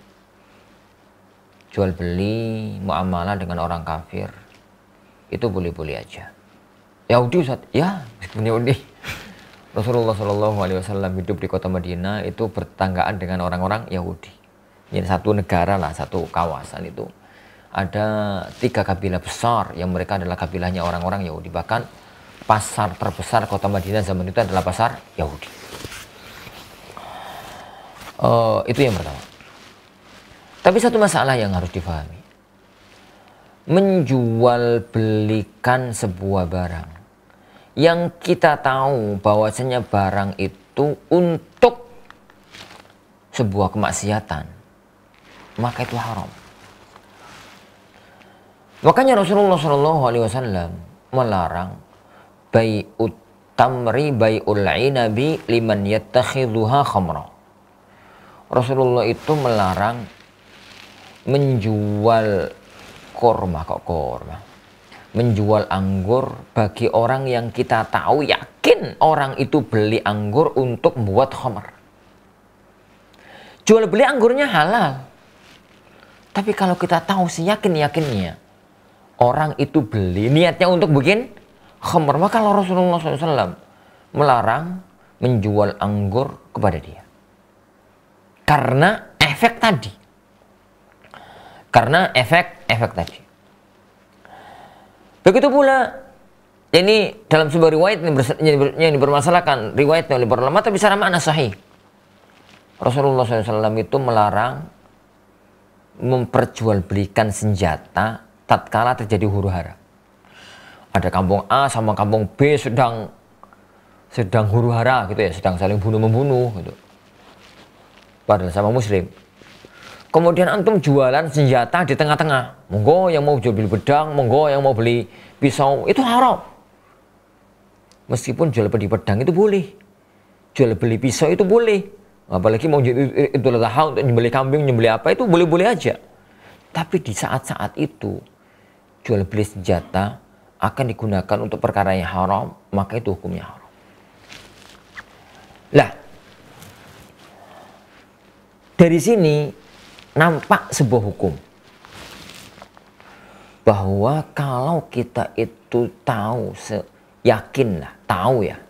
jual beli muamalah dengan orang kafir itu boleh-boleh aja Yahudi Ustaz ya Yahudi Rasulullah Shallallahu Alaihi Wasallam hidup di kota Madinah itu bertanggaan dengan orang-orang Yahudi ya satu negara lah, satu kawasan itu ada tiga kabilah besar yang mereka adalah kabilahnya orang-orang Yahudi. Bahkan pasar terbesar kota Madinah zaman itu adalah pasar Yahudi. Uh, itu yang pertama. Tapi satu masalah yang harus difahami. Menjual belikan sebuah barang yang kita tahu bahwasanya barang itu untuk sebuah kemaksiatan maka itu haram. Makanya Rasulullah Shallallahu Alaihi Wasallam melarang bayut tamri bayul inabi liman yattakhidhuha khamra. Rasulullah itu melarang menjual korma kok korma menjual anggur bagi orang yang kita tahu yakin orang itu beli anggur untuk membuat khamar. Jual beli anggurnya halal. Tapi kalau kita tahu seyakin-yakinnya, orang itu beli niatnya untuk bikin khamr. Maka kalau Rasulullah SAW melarang menjual anggur kepada dia. Karena efek tadi. Karena efek efek tadi. Begitu pula ini dalam sebuah riwayat yang dipermasalahkan riwayatnya oleh para tapi secara makna sahih. Rasulullah SAW itu melarang memperjualbelikan senjata tatkala terjadi huru hara. Ada kampung A sama kampung B sedang sedang huru hara gitu ya, sedang saling bunuh membunuh gitu. Padahal sama muslim. Kemudian antum jualan senjata di tengah-tengah. Monggo yang mau jual beli pedang, monggo yang mau beli pisau, itu haram. Meskipun jual beli pedang itu boleh. Jual beli pisau itu boleh Apalagi mau jadi itu Adha untuk nyembeli kambing, nyembeli apa itu boleh-boleh aja. Tapi di saat-saat itu jual beli senjata akan digunakan untuk perkara yang haram, maka itu hukumnya haram. Lah, dari sini nampak sebuah hukum bahwa kalau kita itu tahu yakin lah tahu ya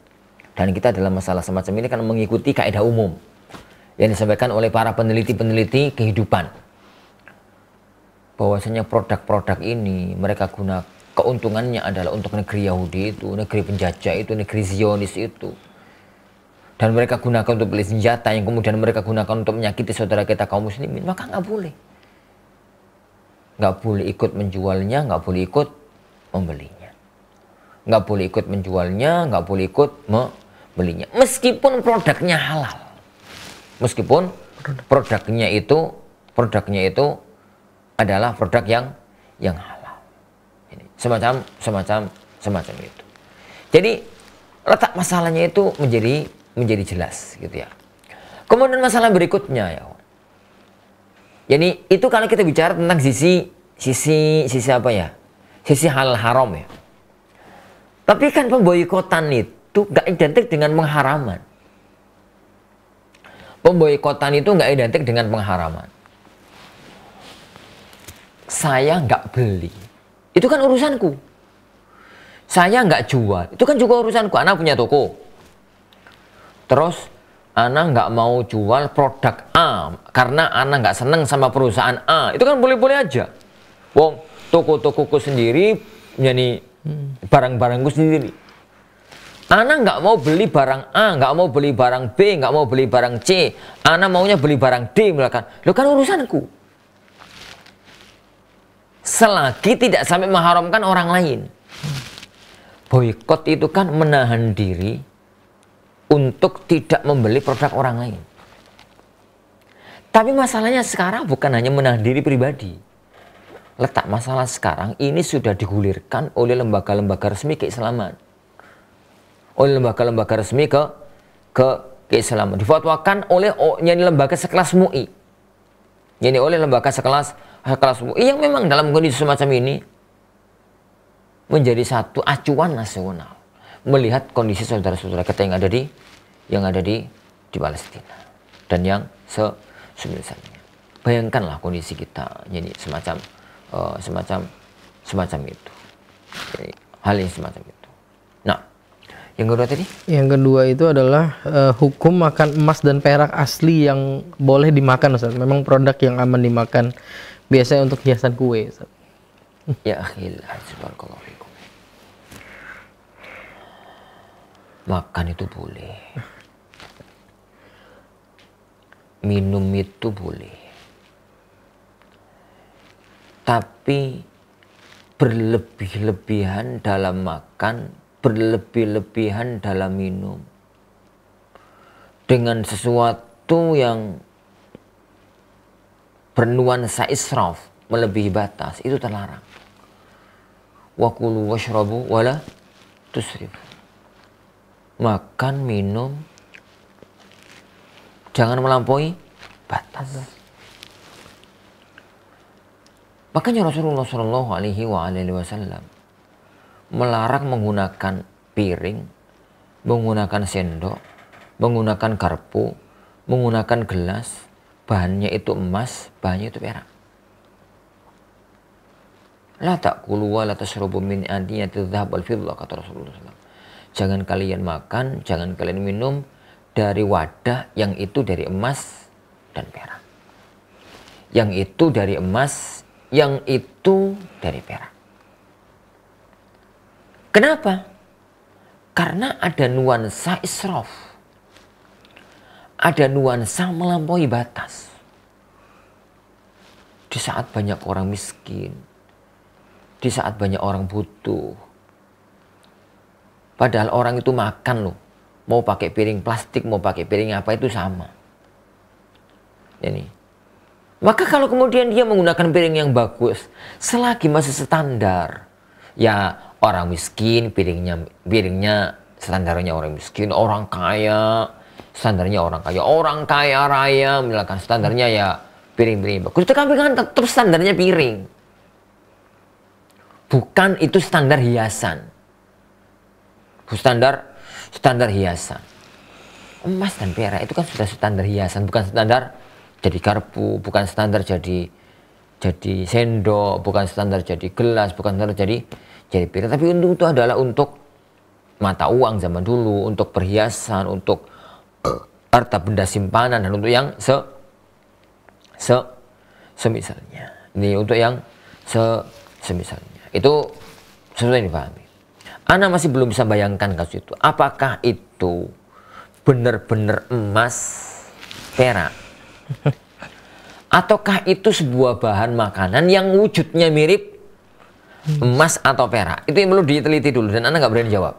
dan kita dalam masalah semacam ini kan mengikuti kaidah umum yang disampaikan oleh para peneliti-peneliti kehidupan. Bahwasanya produk-produk ini mereka guna keuntungannya adalah untuk negeri Yahudi itu, negeri penjajah itu, negeri Zionis itu. Dan mereka gunakan untuk beli senjata yang kemudian mereka gunakan untuk menyakiti saudara kita kaum muslimin, maka nggak boleh. Nggak boleh ikut menjualnya, nggak boleh ikut membelinya. Nggak boleh ikut menjualnya, nggak boleh ikut membelinya. Meskipun produknya halal meskipun produknya itu produknya itu adalah produk yang yang halal Ini, semacam semacam semacam itu jadi letak masalahnya itu menjadi menjadi jelas gitu ya kemudian masalah berikutnya ya jadi itu kalau kita bicara tentang sisi sisi sisi apa ya sisi halal haram ya tapi kan pemboikotan itu gak identik dengan pengharaman pemboikotan itu nggak identik dengan pengharaman. Saya nggak beli, itu kan urusanku. Saya nggak jual, itu kan juga urusanku. Anak punya toko. Terus anak nggak mau jual produk A karena anak nggak seneng sama perusahaan A. Itu kan boleh-boleh aja. Wong toko-tokoku sendiri, jadi hmm. barang-barangku sendiri. Ana nggak mau beli barang A, nggak mau beli barang B, nggak mau beli barang C. Ana maunya beli barang D, misalkan. Lo kan urusanku. Selagi tidak sampai mengharamkan orang lain. Boykot itu kan menahan diri untuk tidak membeli produk orang lain. Tapi masalahnya sekarang bukan hanya menahan diri pribadi. Letak masalah sekarang ini sudah digulirkan oleh lembaga-lembaga resmi keislaman oleh lembaga-lembaga resmi ke ke keislaman. Difatwakan oleh nyanyi lembaga sekelas MUI. nyanyi oleh lembaga sekelas sekelas MUI yang memang dalam kondisi semacam ini menjadi satu acuan nasional melihat kondisi saudara-saudara kita yang ada di yang ada di di Palestina dan yang se sebesarnya. Bayangkanlah kondisi kita jadi semacam uh, semacam semacam itu. Jadi, hal yang semacam itu. Yang kedua tadi? Yang kedua itu adalah uh, hukum makan emas dan perak asli yang boleh dimakan Ustaz. Memang produk yang aman dimakan biasanya untuk hiasan kue Ustaz. Ya akhil, barakallahu Makan itu boleh. Minum itu boleh. Tapi berlebih-lebihan dalam makan berlebih-lebihan dalam minum dengan sesuatu yang bernuansa israf melebihi batas itu terlarang wakulu washrabu wala tusrifu makan minum jangan melampaui batas makanya Rasulullah Shallallahu Alaihi Wasallam melarang menggunakan piring, menggunakan sendok, menggunakan garpu, menggunakan gelas, bahannya itu emas, bahannya itu perak. La ta'kulu wa la tashrabu min adiyati dhahab wal fiddah kata Rasulullah SAW. Jangan kalian makan, jangan kalian minum dari wadah yang itu dari emas dan perak. Yang itu dari emas, yang itu dari perak. Kenapa? Karena ada nuansa israf. Ada nuansa melampaui batas. Di saat banyak orang miskin, di saat banyak orang butuh. Padahal orang itu makan loh. Mau pakai piring plastik, mau pakai piring apa itu sama. Ini. Maka kalau kemudian dia menggunakan piring yang bagus, selagi masih standar, ya orang miskin piringnya piringnya standarnya orang miskin, orang kaya standarnya orang kaya, orang kaya raya misalkan standarnya ya piring-piring bagus. Itu kan terus tetap standarnya piring. Bukan itu standar hiasan. Standar standar hiasan. Emas dan perak itu kan sudah standar hiasan, bukan standar jadi garpu, bukan standar jadi jadi sendok, bukan standar jadi gelas, bukan standar jadi jadi pita tapi untuk itu adalah untuk mata uang zaman dulu untuk perhiasan untuk eh, harta benda simpanan dan untuk yang se se semisalnya ini untuk yang se semisalnya itu sebenarnya dipahami Ana masih belum bisa bayangkan kasus itu apakah itu benar-benar emas perak ataukah itu sebuah bahan makanan yang wujudnya mirip emas atau perak itu yang perlu diteliti dulu dan anda nggak berani jawab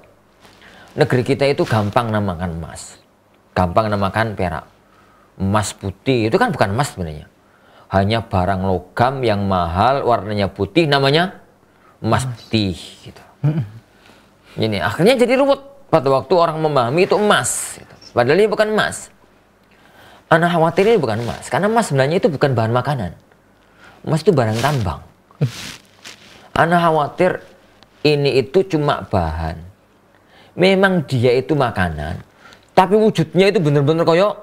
negeri kita itu gampang namakan emas gampang namakan perak emas putih itu kan bukan emas sebenarnya hanya barang logam yang mahal warnanya putih namanya emas, putih gitu ini akhirnya jadi ruwet pada waktu orang memahami itu emas gitu. padahal ini bukan emas Anak khawatir ini bukan emas karena emas sebenarnya itu bukan bahan makanan emas itu barang tambang mm. Anak khawatir ini itu cuma bahan. Memang dia itu makanan, tapi wujudnya itu benar-benar koyok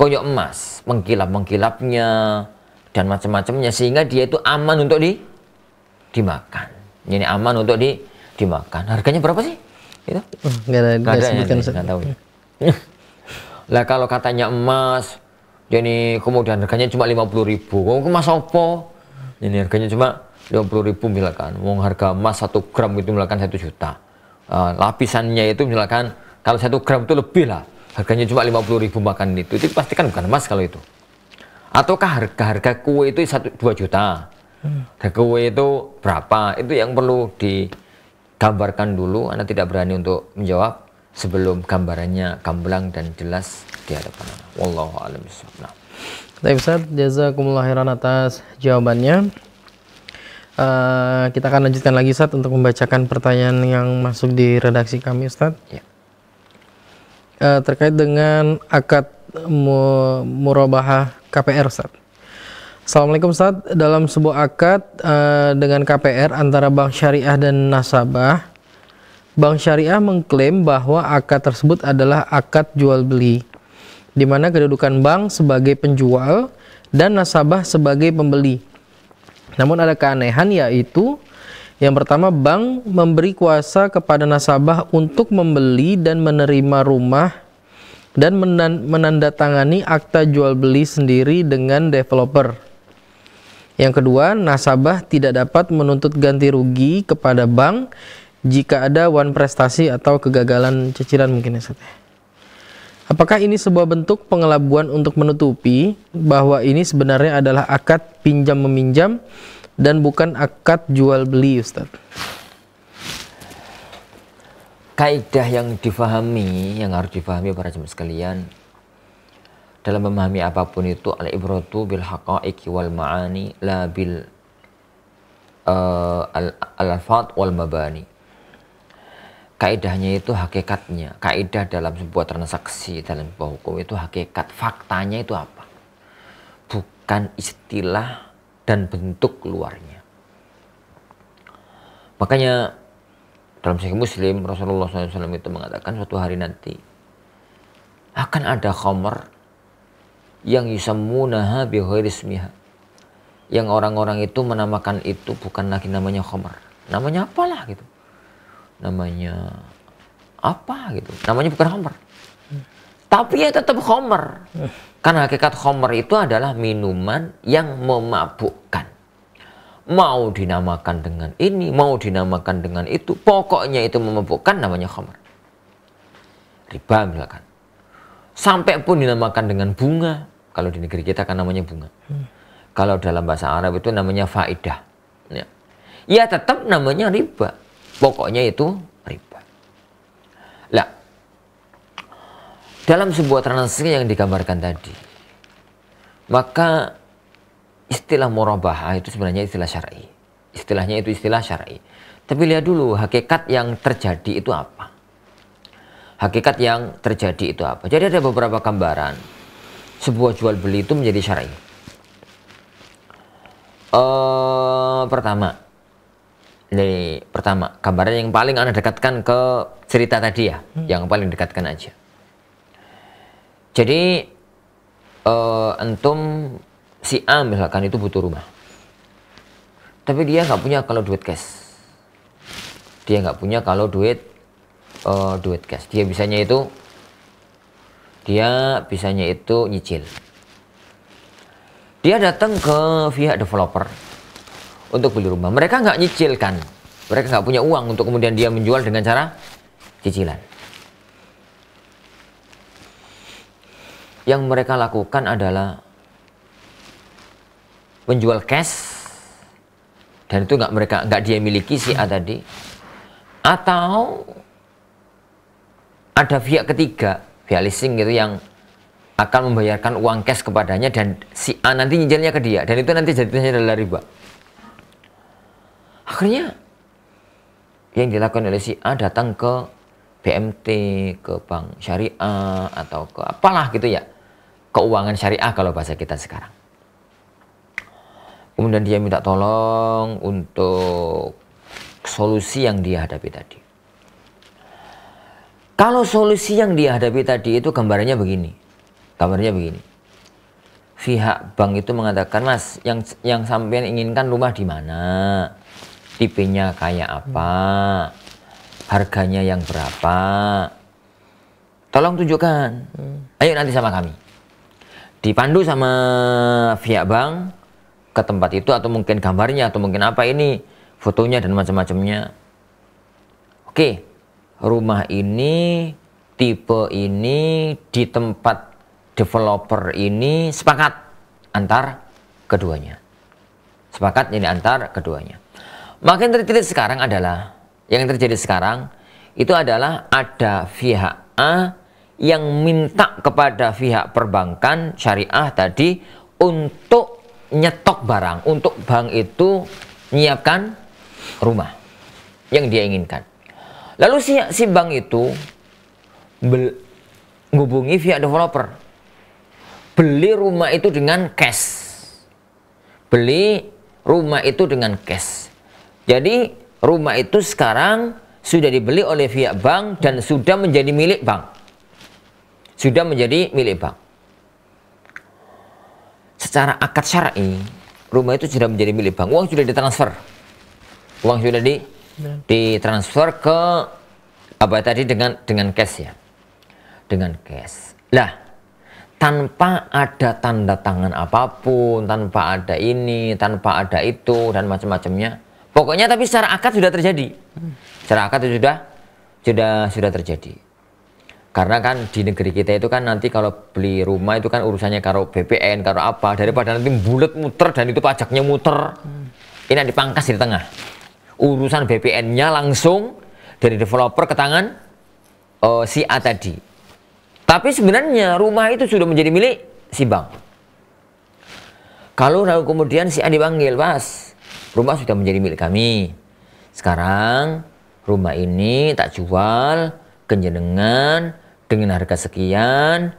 koyok emas, mengkilap-mengkilapnya dan macam-macamnya sehingga dia itu aman untuk di dimakan. Ini aman untuk di dimakan. Harganya berapa sih? Itu? Enggak oh, ada, yang tahu. Ya. lah kalau katanya emas, jadi kemudian harganya cuma lima puluh ribu. Kau ke Masopo, Ini harganya cuma 50 ribu misalkan, uang harga emas 1 gram itu misalkan 1 juta. Uh, lapisannya itu misalkan kalau 1 gram itu lebih lah, harganya cuma 50 ribu makan itu, itu pasti kan bukan emas kalau itu. Ataukah harga-harga kue itu 1, 2 juta, harga kue itu berapa, itu yang perlu digambarkan dulu, Anda tidak berani untuk menjawab sebelum gambarannya gamblang dan jelas di hadapan Anda. Wallahu a'lam Nah. Baik Ustaz, jazakumullah khairan atas jawabannya. Uh, kita akan lanjutkan lagi Ustadz untuk membacakan pertanyaan yang masuk di redaksi kami Ustadz. Ya. Uh, terkait dengan akad mu murabahah KPR Ustadz. Assalamualaikum Ustadz, dalam sebuah akad uh, dengan KPR antara bank syariah dan nasabah, bank syariah mengklaim bahwa akad tersebut adalah akad jual beli, di mana kedudukan bank sebagai penjual dan nasabah sebagai pembeli namun ada keanehan yaitu yang pertama bank memberi kuasa kepada nasabah untuk membeli dan menerima rumah dan menandatangani akta jual beli sendiri dengan developer. Yang kedua, nasabah tidak dapat menuntut ganti rugi kepada bank jika ada one prestasi atau kegagalan cicilan mungkin ya Apakah ini sebuah bentuk pengelabuan untuk menutupi bahwa ini sebenarnya adalah akad pinjam meminjam dan bukan akad jual beli, Ustaz? Kaidah yang difahami, yang harus difahami para jemaah sekalian, dalam memahami apapun itu al ibratu bil haqaiqi wal ma'ani la bil uh, al alfat wal mabani kaidahnya itu hakikatnya. Kaidah dalam sebuah transaksi dalam sebuah hukum itu hakikat faktanya itu apa? Bukan istilah dan bentuk luarnya. Makanya dalam Sahih Muslim Rasulullah SAW itu mengatakan suatu hari nanti akan ada khomer yang yusamunaha bihoirismiha Yang orang-orang itu menamakan itu bukan lagi namanya khomer Namanya apalah gitu namanya apa gitu. Namanya bukan Homer. Tapi ya tetap Homer. Karena hakikat Homer itu adalah minuman yang memabukkan. Mau dinamakan dengan ini, mau dinamakan dengan itu. Pokoknya itu memabukkan namanya Homer. Riba misalkan. Sampai pun dinamakan dengan bunga. Kalau di negeri kita kan namanya bunga. Kalau dalam bahasa Arab itu namanya faidah. ya, ya tetap namanya riba Pokoknya itu riba. Lah, dalam sebuah transaksi yang digambarkan tadi, maka istilah murabah itu sebenarnya istilah syar'i. Istilahnya itu istilah syar'i. Tapi lihat dulu hakikat yang terjadi itu apa. Hakikat yang terjadi itu apa. Jadi ada beberapa gambaran. Sebuah jual beli itu menjadi syar'i. Uh, pertama, ini pertama, kabarnya yang paling Anda dekatkan ke cerita tadi ya, hmm. yang paling dekatkan aja. Jadi uh, antum si A misalkan itu butuh rumah, tapi dia nggak punya kalau duit cash. Dia nggak punya kalau duit uh, duit cash. Dia bisanya itu dia bisanya itu nyicil. Dia datang ke pihak developer untuk beli rumah. Mereka nggak nyicil kan. Mereka nggak punya uang untuk kemudian dia menjual dengan cara cicilan. Yang mereka lakukan adalah menjual cash dan itu nggak mereka nggak dia miliki si A tadi atau ada pihak ketiga pihak leasing gitu yang akan membayarkan uang cash kepadanya dan si A nanti nyicilnya ke dia dan itu nanti jadinya adalah riba. Akhirnya yang dilakukan oleh si A datang ke BMT, ke bank syariah atau ke apalah gitu ya. Keuangan syariah kalau bahasa kita sekarang. Kemudian dia minta tolong untuk solusi yang dia hadapi tadi. Kalau solusi yang dia hadapi tadi itu gambarnya begini. Gambarnya begini. Pihak bank itu mengatakan, "Mas, yang yang sampean inginkan rumah di mana?" tipenya kayak apa, harganya yang berapa. Tolong tunjukkan. Hmm. Ayo nanti sama kami. Dipandu sama pihak bank ke tempat itu atau mungkin gambarnya atau mungkin apa ini, fotonya dan macam-macamnya. Oke, rumah ini tipe ini di tempat developer ini sepakat antar keduanya. Sepakat ini antar keduanya. Maka yang terjadi sekarang adalah yang terjadi sekarang itu adalah ada pihak A yang minta kepada pihak perbankan syariah tadi untuk nyetok barang, untuk bank itu menyiapkan rumah yang dia inginkan. Lalu si, si bank itu menghubungi pihak developer. Beli rumah itu dengan cash. Beli rumah itu dengan cash. Jadi rumah itu sekarang sudah dibeli oleh pihak bank dan sudah menjadi milik bank. Sudah menjadi milik bank. Secara akad syar'i, rumah itu sudah menjadi milik bank. Uang sudah ditransfer. Uang sudah di ditransfer ke apa tadi dengan dengan cash ya. Dengan cash. Lah, tanpa ada tanda tangan apapun, tanpa ada ini, tanpa ada itu, dan macam-macamnya. Pokoknya tapi secara akad sudah terjadi. Secara akad itu sudah sudah sudah terjadi. Karena kan di negeri kita itu kan nanti kalau beli rumah itu kan urusannya karo BPN, karo apa daripada nanti bulat muter dan itu pajaknya muter. Ini dipangkas di tengah. Urusan BPN-nya langsung dari developer ke tangan uh, si A tadi. Tapi sebenarnya rumah itu sudah menjadi milik si Bang. Kalau lalu kemudian si A dipanggil, Mas, rumah sudah menjadi milik kami. Sekarang rumah ini tak jual kenjenengan dengan harga sekian,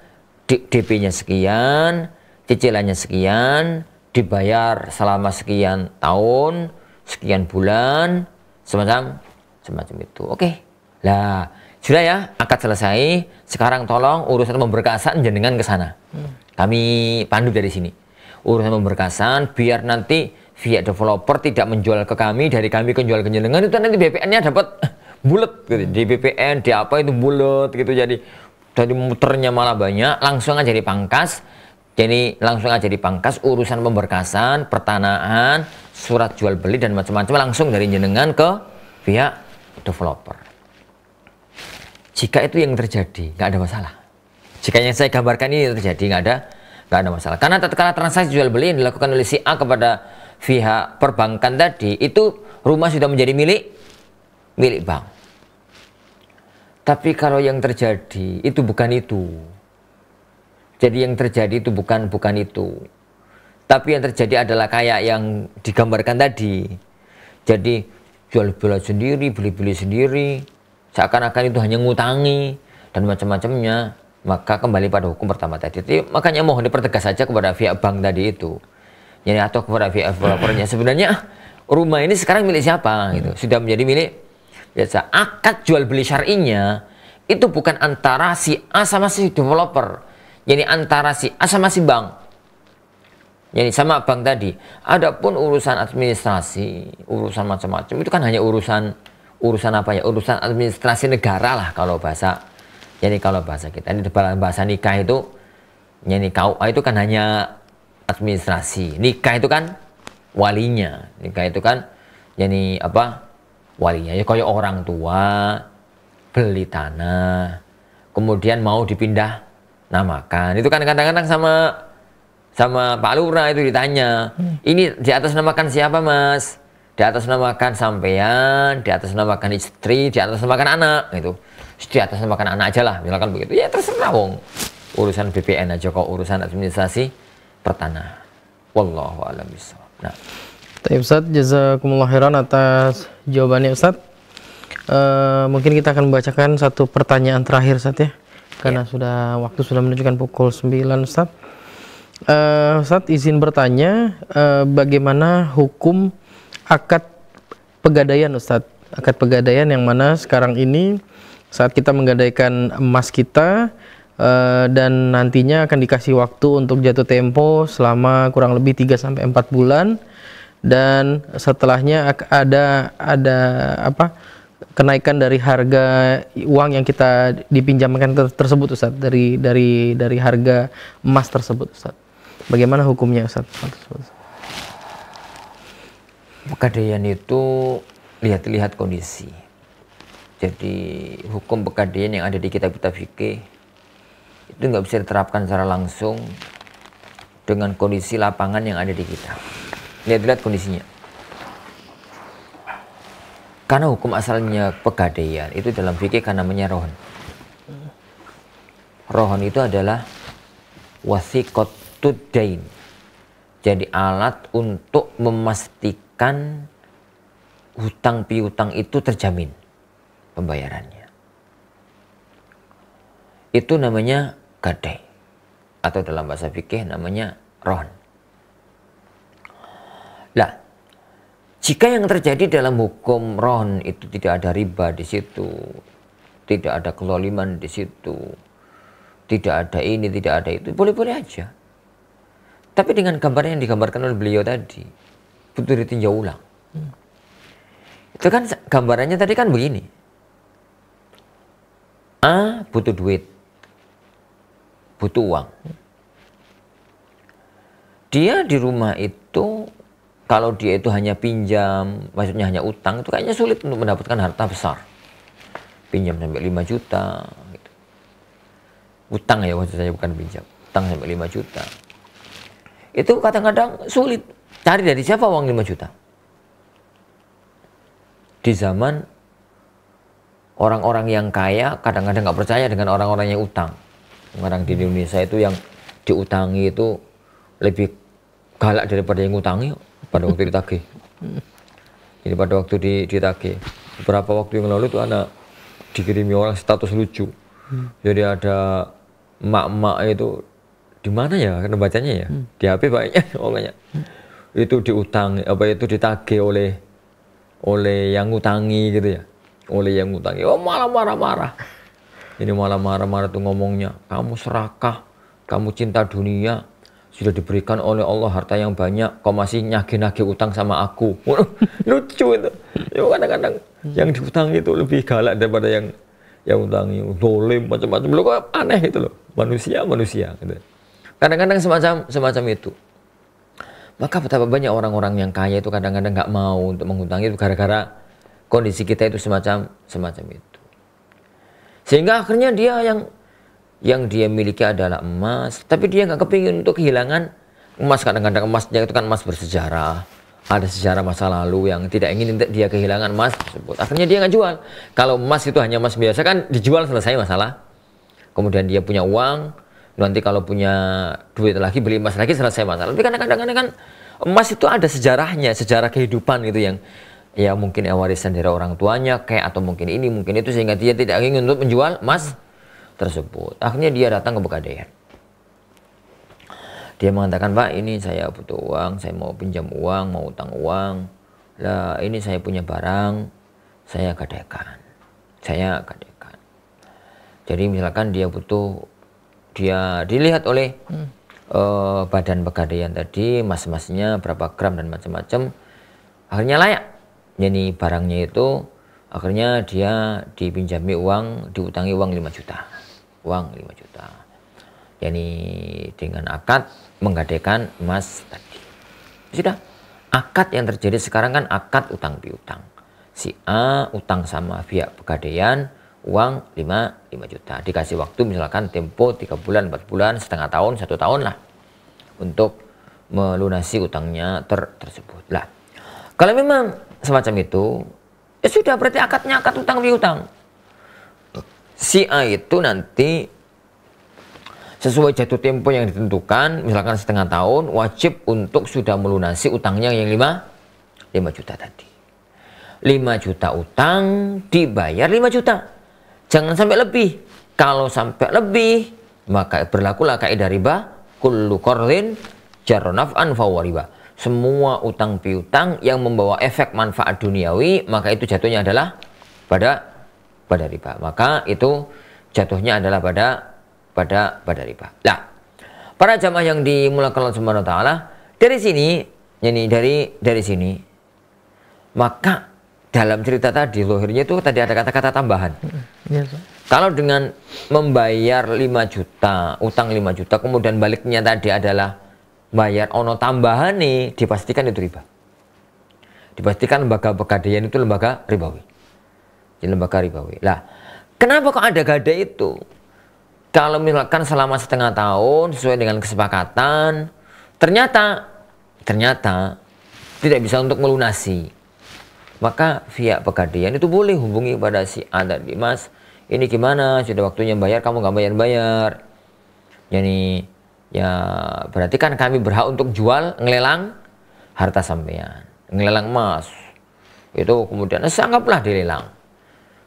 DP-nya sekian, cicilannya sekian, dibayar selama sekian tahun, sekian bulan, semacam semacam itu. Oke. Okay. Lah, sudah ya, akad selesai. Sekarang tolong urusan pemberkasan jenengan ke sana. Hmm. Kami pandu dari sini. Urusan pemberkasan biar nanti via developer tidak menjual ke kami dari kami ke jual ke jenengan itu nanti BPN-nya dapat bulat gitu di BPN di apa itu bulat gitu jadi dari muternya malah banyak langsung aja dipangkas jadi langsung aja dipangkas urusan pemberkasan pertanahan surat jual beli dan macam-macam langsung dari jenengan ke pihak developer jika itu yang terjadi nggak ada masalah jika yang saya gambarkan ini terjadi nggak ada nggak ada masalah karena tatkala transaksi jual beli yang dilakukan oleh si A kepada pihak perbankan tadi itu rumah sudah menjadi milik milik bank. Tapi kalau yang terjadi itu bukan itu. Jadi yang terjadi itu bukan bukan itu. Tapi yang terjadi adalah kayak yang digambarkan tadi. Jadi jual bela sendiri, beli-beli sendiri, seakan-akan itu hanya ngutangi dan macam-macamnya maka kembali pada hukum pertama tadi. Jadi, makanya mohon dipertegas saja kepada pihak bank tadi itu. Jadi atau kepada developernya sebenarnya rumah ini sekarang milik siapa gitu hmm. sudah menjadi milik biasa akad jual beli syar'inya itu bukan antara si A sama si developer jadi antara si A sama si bank jadi sama bank tadi adapun urusan administrasi urusan macam-macam itu kan hanya urusan urusan apa ya urusan administrasi negara lah kalau bahasa jadi kalau bahasa kita ini bahasa nikah itu jadi kau itu kan hanya administrasi. Nikah itu kan walinya. Nikah itu kan yani apa? Walinya ya kayak orang tua beli tanah, kemudian mau dipindah namakan. Itu kan kadang-kadang sama sama Pak Lura itu ditanya, hmm. ini di atas namakan siapa mas? Di atas namakan sampean, di atas namakan istri, di atas namakan anak, gitu. Di atas namakan anak aja lah, misalkan begitu. Ya terserah wong. Urusan BPN aja kok, urusan administrasi pertanahan. Wallahu a'lam bishawab. Nah. Tapi Ustaz, jazakumullah khairan atas jawabannya Ustaz. E, mungkin kita akan membacakan satu pertanyaan terakhir Ustaz ya. Karena ya. sudah waktu sudah menunjukkan pukul 9 Ustaz. Uh, Ustaz izin bertanya uh, bagaimana hukum akad pegadaian Ustaz? Akad pegadaian yang mana sekarang ini saat kita menggadaikan emas kita Eh, dan nantinya akan dikasih waktu untuk jatuh tempo selama kurang lebih 3 sampai 4 bulan dan setelahnya ada ada apa kenaikan dari harga uang yang kita dipinjamkan tersebut Ustaz dari dari dari harga emas tersebut Ustaz. Bagaimana hukumnya Ustaz? Pegadaian itu lihat-lihat kondisi. Jadi hukum pegadaian yang ada di kitab-kitab fikih itu nggak bisa diterapkan secara langsung dengan kondisi lapangan yang ada di kita. Lihat-lihat kondisinya. Karena hukum asalnya pegadaian itu dalam fikih kan namanya rohon. Rohon itu adalah wasikotudain. Jadi alat untuk memastikan hutang piutang itu terjamin pembayarannya. Itu namanya gadai atau dalam bahasa fikih namanya ron. Lah, jika yang terjadi dalam hukum ron itu tidak ada riba di situ, tidak ada keloliman di situ, tidak ada ini, tidak ada itu, boleh-boleh aja. Tapi dengan gambar yang digambarkan oleh beliau tadi, butuh ditinjau ulang. Hmm. Itu kan gambarannya tadi kan begini. A butuh duit butuh uang. Dia di rumah itu kalau dia itu hanya pinjam, maksudnya hanya utang, itu kayaknya sulit untuk mendapatkan harta besar. Pinjam sampai 5 juta, gitu. utang ya maksud saya bukan pinjam, utang sampai 5 juta. Itu kadang-kadang sulit, cari dari siapa uang 5 juta? Di zaman orang-orang yang kaya kadang-kadang nggak percaya dengan orang-orang yang utang. Orang di Indonesia itu yang diutangi itu lebih galak daripada yang utangi pada waktu ditagih. Hmm. Jadi pada waktu di, ditagih. Beberapa waktu yang lalu itu anak dikirimi orang status lucu. Hmm. Jadi ada emak-emak itu di mana ya karena bacanya ya hmm. di HP banyak ya, orangnya hmm. itu diutang apa itu ditagih oleh oleh yang ngutangi gitu ya oleh yang ngutangi oh marah marah marah ini malah marah-marah tuh ngomongnya, kamu serakah, kamu cinta dunia, sudah diberikan oleh Allah harta yang banyak, kok masih nyagi-nyagi utang sama aku. Waduh, Lucu itu. Ya kadang-kadang yang diutang itu lebih galak daripada yang yang utang yang dolim macam-macam. Loh kok aneh itu loh. Manusia manusia gitu. Kadang-kadang semacam semacam itu. Maka betapa banyak orang-orang yang kaya itu kadang-kadang nggak mau untuk mengutangi itu gara-gara kondisi kita itu semacam semacam itu. Sehingga akhirnya dia yang yang dia miliki adalah emas, tapi dia nggak kepingin untuk kehilangan emas kadang-kadang emasnya itu kan emas bersejarah ada sejarah masa lalu yang tidak ingin dia kehilangan emas tersebut. Akhirnya dia nggak jual. Kalau emas itu hanya emas biasa kan dijual selesai masalah. Kemudian dia punya uang, nanti kalau punya duit lagi beli emas lagi selesai masalah. Tapi kadang-kadang kan emas itu ada sejarahnya, sejarah kehidupan gitu yang ya mungkin ya warisan dari orang tuanya kayak atau mungkin ini mungkin itu sehingga dia tidak ingin untuk menjual emas tersebut. Akhirnya dia datang ke Pegadaian. Dia mengatakan, "Pak, ini saya butuh uang, saya mau pinjam uang, mau utang uang. Lah, ini saya punya barang, saya gadaikan. Saya gadaikan." Jadi misalkan dia butuh dia dilihat oleh hmm. uh, badan pegadaian tadi, mas-masnya berapa gram dan macam-macam. Akhirnya layak nyanyi barangnya itu akhirnya dia dipinjami uang diutangi uang 5 juta uang 5 juta yakni dengan akad menggadaikan emas tadi sudah akad yang terjadi sekarang kan akad utang piutang si A utang sama pihak pegadaian uang 5, 5 juta dikasih waktu misalkan tempo 3 bulan 4 bulan setengah tahun satu tahun lah untuk melunasi utangnya ter tersebut lah kalau memang semacam itu, ya sudah berarti akadnya akad utang piutang. Si A itu nanti sesuai jatuh tempo yang ditentukan, misalkan setengah tahun, wajib untuk sudah melunasi utangnya yang lima 5 juta tadi. lima juta utang dibayar lima juta. Jangan sampai lebih. Kalau sampai lebih, maka berlakulah kaidah riba kullu qarlin jarnaf'an anfawariba semua utang piutang yang membawa efek manfaat duniawi maka itu jatuhnya adalah pada pada riba maka itu jatuhnya adalah pada pada pada riba lah para jamaah yang dimulakan oleh Subhanahu taala dari sini ini dari dari sini maka dalam cerita tadi lohirnya itu tadi ada kata-kata tambahan so. Mm-hmm. Iya, kalau dengan membayar 5 juta utang 5 juta kemudian baliknya tadi adalah bayar ono tambahan nih dipastikan itu riba dipastikan lembaga pegadaian itu lembaga ribawi jadi lembaga ribawi lah kenapa kok ada gade itu kalau misalkan selama setengah tahun sesuai dengan kesepakatan ternyata ternyata tidak bisa untuk melunasi maka via pegadaian itu boleh hubungi pada si ada di mas ini gimana sudah waktunya bayar kamu nggak bayar bayar jadi ya berarti kan kami berhak untuk jual ngelelang harta sampean ngelelang emas itu kemudian eh, saya anggaplah dilelang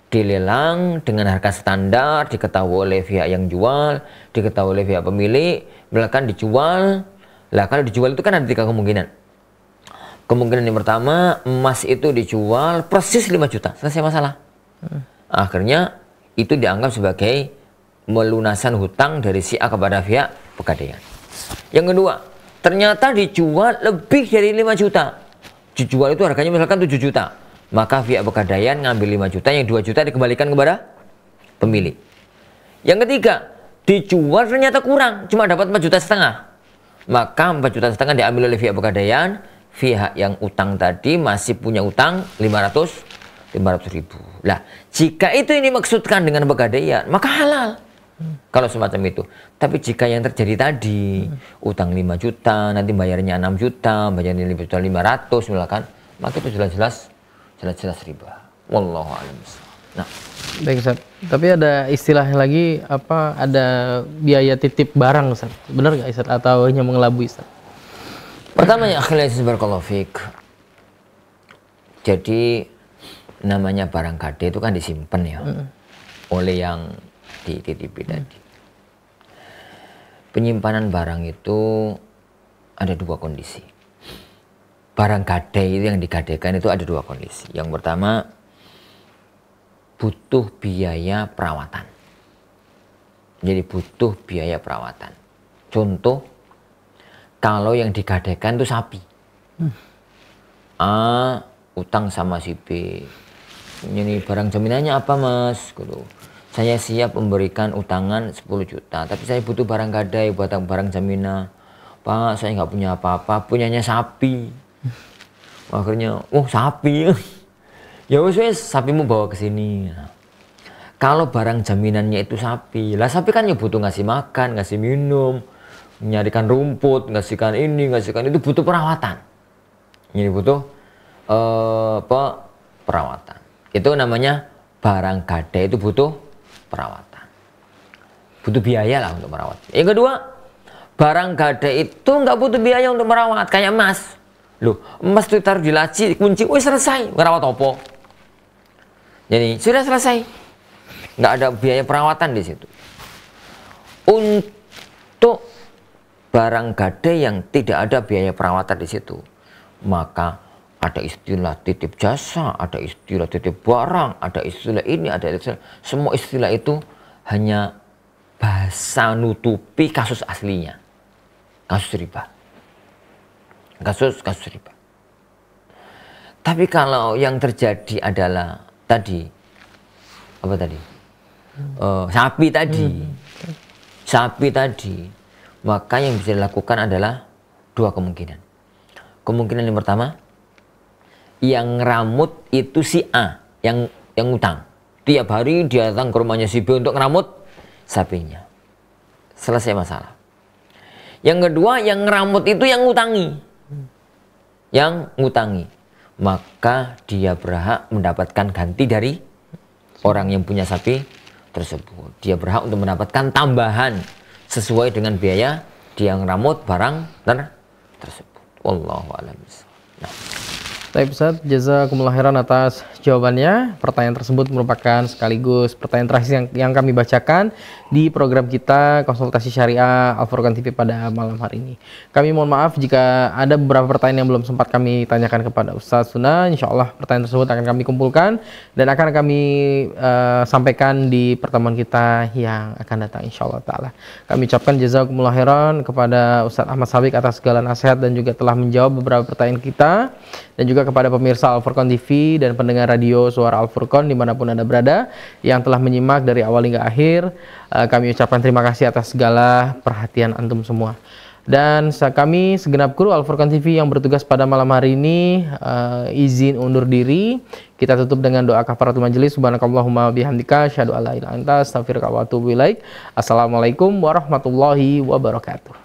dilelang dengan harga standar diketahui oleh pihak yang jual diketahui oleh pihak pemilik belakang dijual lah kalau dijual itu kan ada tiga kemungkinan kemungkinan yang pertama emas itu dijual persis 5 juta selesai masalah akhirnya itu dianggap sebagai melunasan hutang dari si A kepada pihak pegadaian. Yang kedua, ternyata dijual lebih dari 5 juta. Dijual itu harganya misalkan 7 juta. Maka via pegadaian ngambil 5 juta, yang 2 juta dikembalikan kepada pemilik. Yang ketiga, dijual ternyata kurang, cuma dapat 4 juta setengah. Maka 4 juta setengah diambil oleh via pegadaian, pihak yang utang tadi masih punya utang 500 500 ribu. Lah, jika itu ini maksudkan dengan pegadaian, maka halal. Hmm. Kalau semacam itu. Tapi jika yang terjadi tadi, hmm. utang 5 juta, nanti bayarnya 6 juta, bayarnya 5 juta 500 misalkan, maka itu jelas-jelas jelas-jelas riba. Wallahu a'lam. Nah, baik Ustaz. Tapi ada istilah lagi apa ada biaya titip barang Ustaz. Benar nggak Ustaz atau hanya mengelabui Ustaz? yang ya barakallahu Jadi namanya barang kade itu kan disimpan ya. Hmm. Oleh yang tadi, TTP hmm. tadi. Penyimpanan barang itu ada dua kondisi. Barang gadai itu yang digadaikan itu ada dua kondisi. Yang pertama butuh biaya perawatan. Jadi butuh biaya perawatan. Contoh kalau yang digadaikan itu sapi. Hmm. A utang sama si B. Ini barang jaminannya apa mas? Kuduh. Gitu saya siap memberikan utangan 10 juta, tapi saya butuh barang gadai buat barang jaminan. Pak, saya nggak punya apa-apa, punyanya sapi. Akhirnya, oh sapi. ya wes wes, sapimu bawa ke sini. Kalau barang jaminannya itu sapi, lah sapi kan ya butuh ngasih makan, ngasih minum, nyarikan rumput, ngasihkan ini, ngasihkan itu butuh perawatan. ini butuh uh, apa perawatan. Itu namanya barang gadai itu butuh perawatan. Butuh biaya lah untuk merawat. Yang kedua, barang gade itu nggak butuh biaya untuk merawat, kayak emas. Loh, emas itu taruh di laci, kunci, wih selesai, merawat opo. Jadi sudah selesai, nggak ada biaya perawatan di situ. Untuk barang gade yang tidak ada biaya perawatan di situ, maka ada istilah titip jasa, ada istilah titip barang, ada istilah ini, ada istilah semua istilah itu hanya bahasa nutupi kasus aslinya. Kasus riba. Kasus kasus riba. Tapi kalau yang terjadi adalah tadi apa tadi? Hmm. Uh, sapi tadi. Hmm. Sapi tadi. Maka yang bisa dilakukan adalah dua kemungkinan. Kemungkinan yang pertama, yang ngeramut itu si A yang yang utang. Tiap hari dia datang ke rumahnya si B untuk ngeramut sapinya. Selesai masalah. Yang kedua yang ngeramut itu yang ngutangi. Yang ngutangi. Maka dia berhak mendapatkan ganti dari orang yang punya sapi tersebut. Dia berhak untuk mendapatkan tambahan sesuai dengan biaya dia ngeramut barang ter tersebut. Wallahu a'lam. Nah. Baik Ustaz, jazakumullah khairan atas jawabannya. Pertanyaan tersebut merupakan sekaligus pertanyaan terakhir yang, yang kami bacakan di program kita konsultasi syariah Al-Furqan TV pada malam hari ini. Kami mohon maaf jika ada beberapa pertanyaan yang belum sempat kami tanyakan kepada Ustaz Suna. Insya Allah pertanyaan tersebut akan kami kumpulkan dan akan kami uh, sampaikan di pertemuan kita yang akan datang insya Allah ta'ala. Kami ucapkan jazakumullah khairan kepada Ustaz Ahmad Sabik atas segala nasihat dan juga telah menjawab beberapa pertanyaan kita dan juga kepada pemirsa Al-Furqan TV dan pendengar radio suara Al-Furqan dimanapun Anda berada yang telah menyimak dari awal hingga akhir. Eh, kami ucapkan terima kasih atas segala perhatian antum semua. Dan kami segenap kru al TV yang bertugas pada malam hari ini uh, izin undur diri. Kita tutup dengan doa kafaratul majelis. Subhanakallahumma bihamdika syadu ala ila anta astaghfiruka Assalamualaikum warahmatullahi wabarakatuh.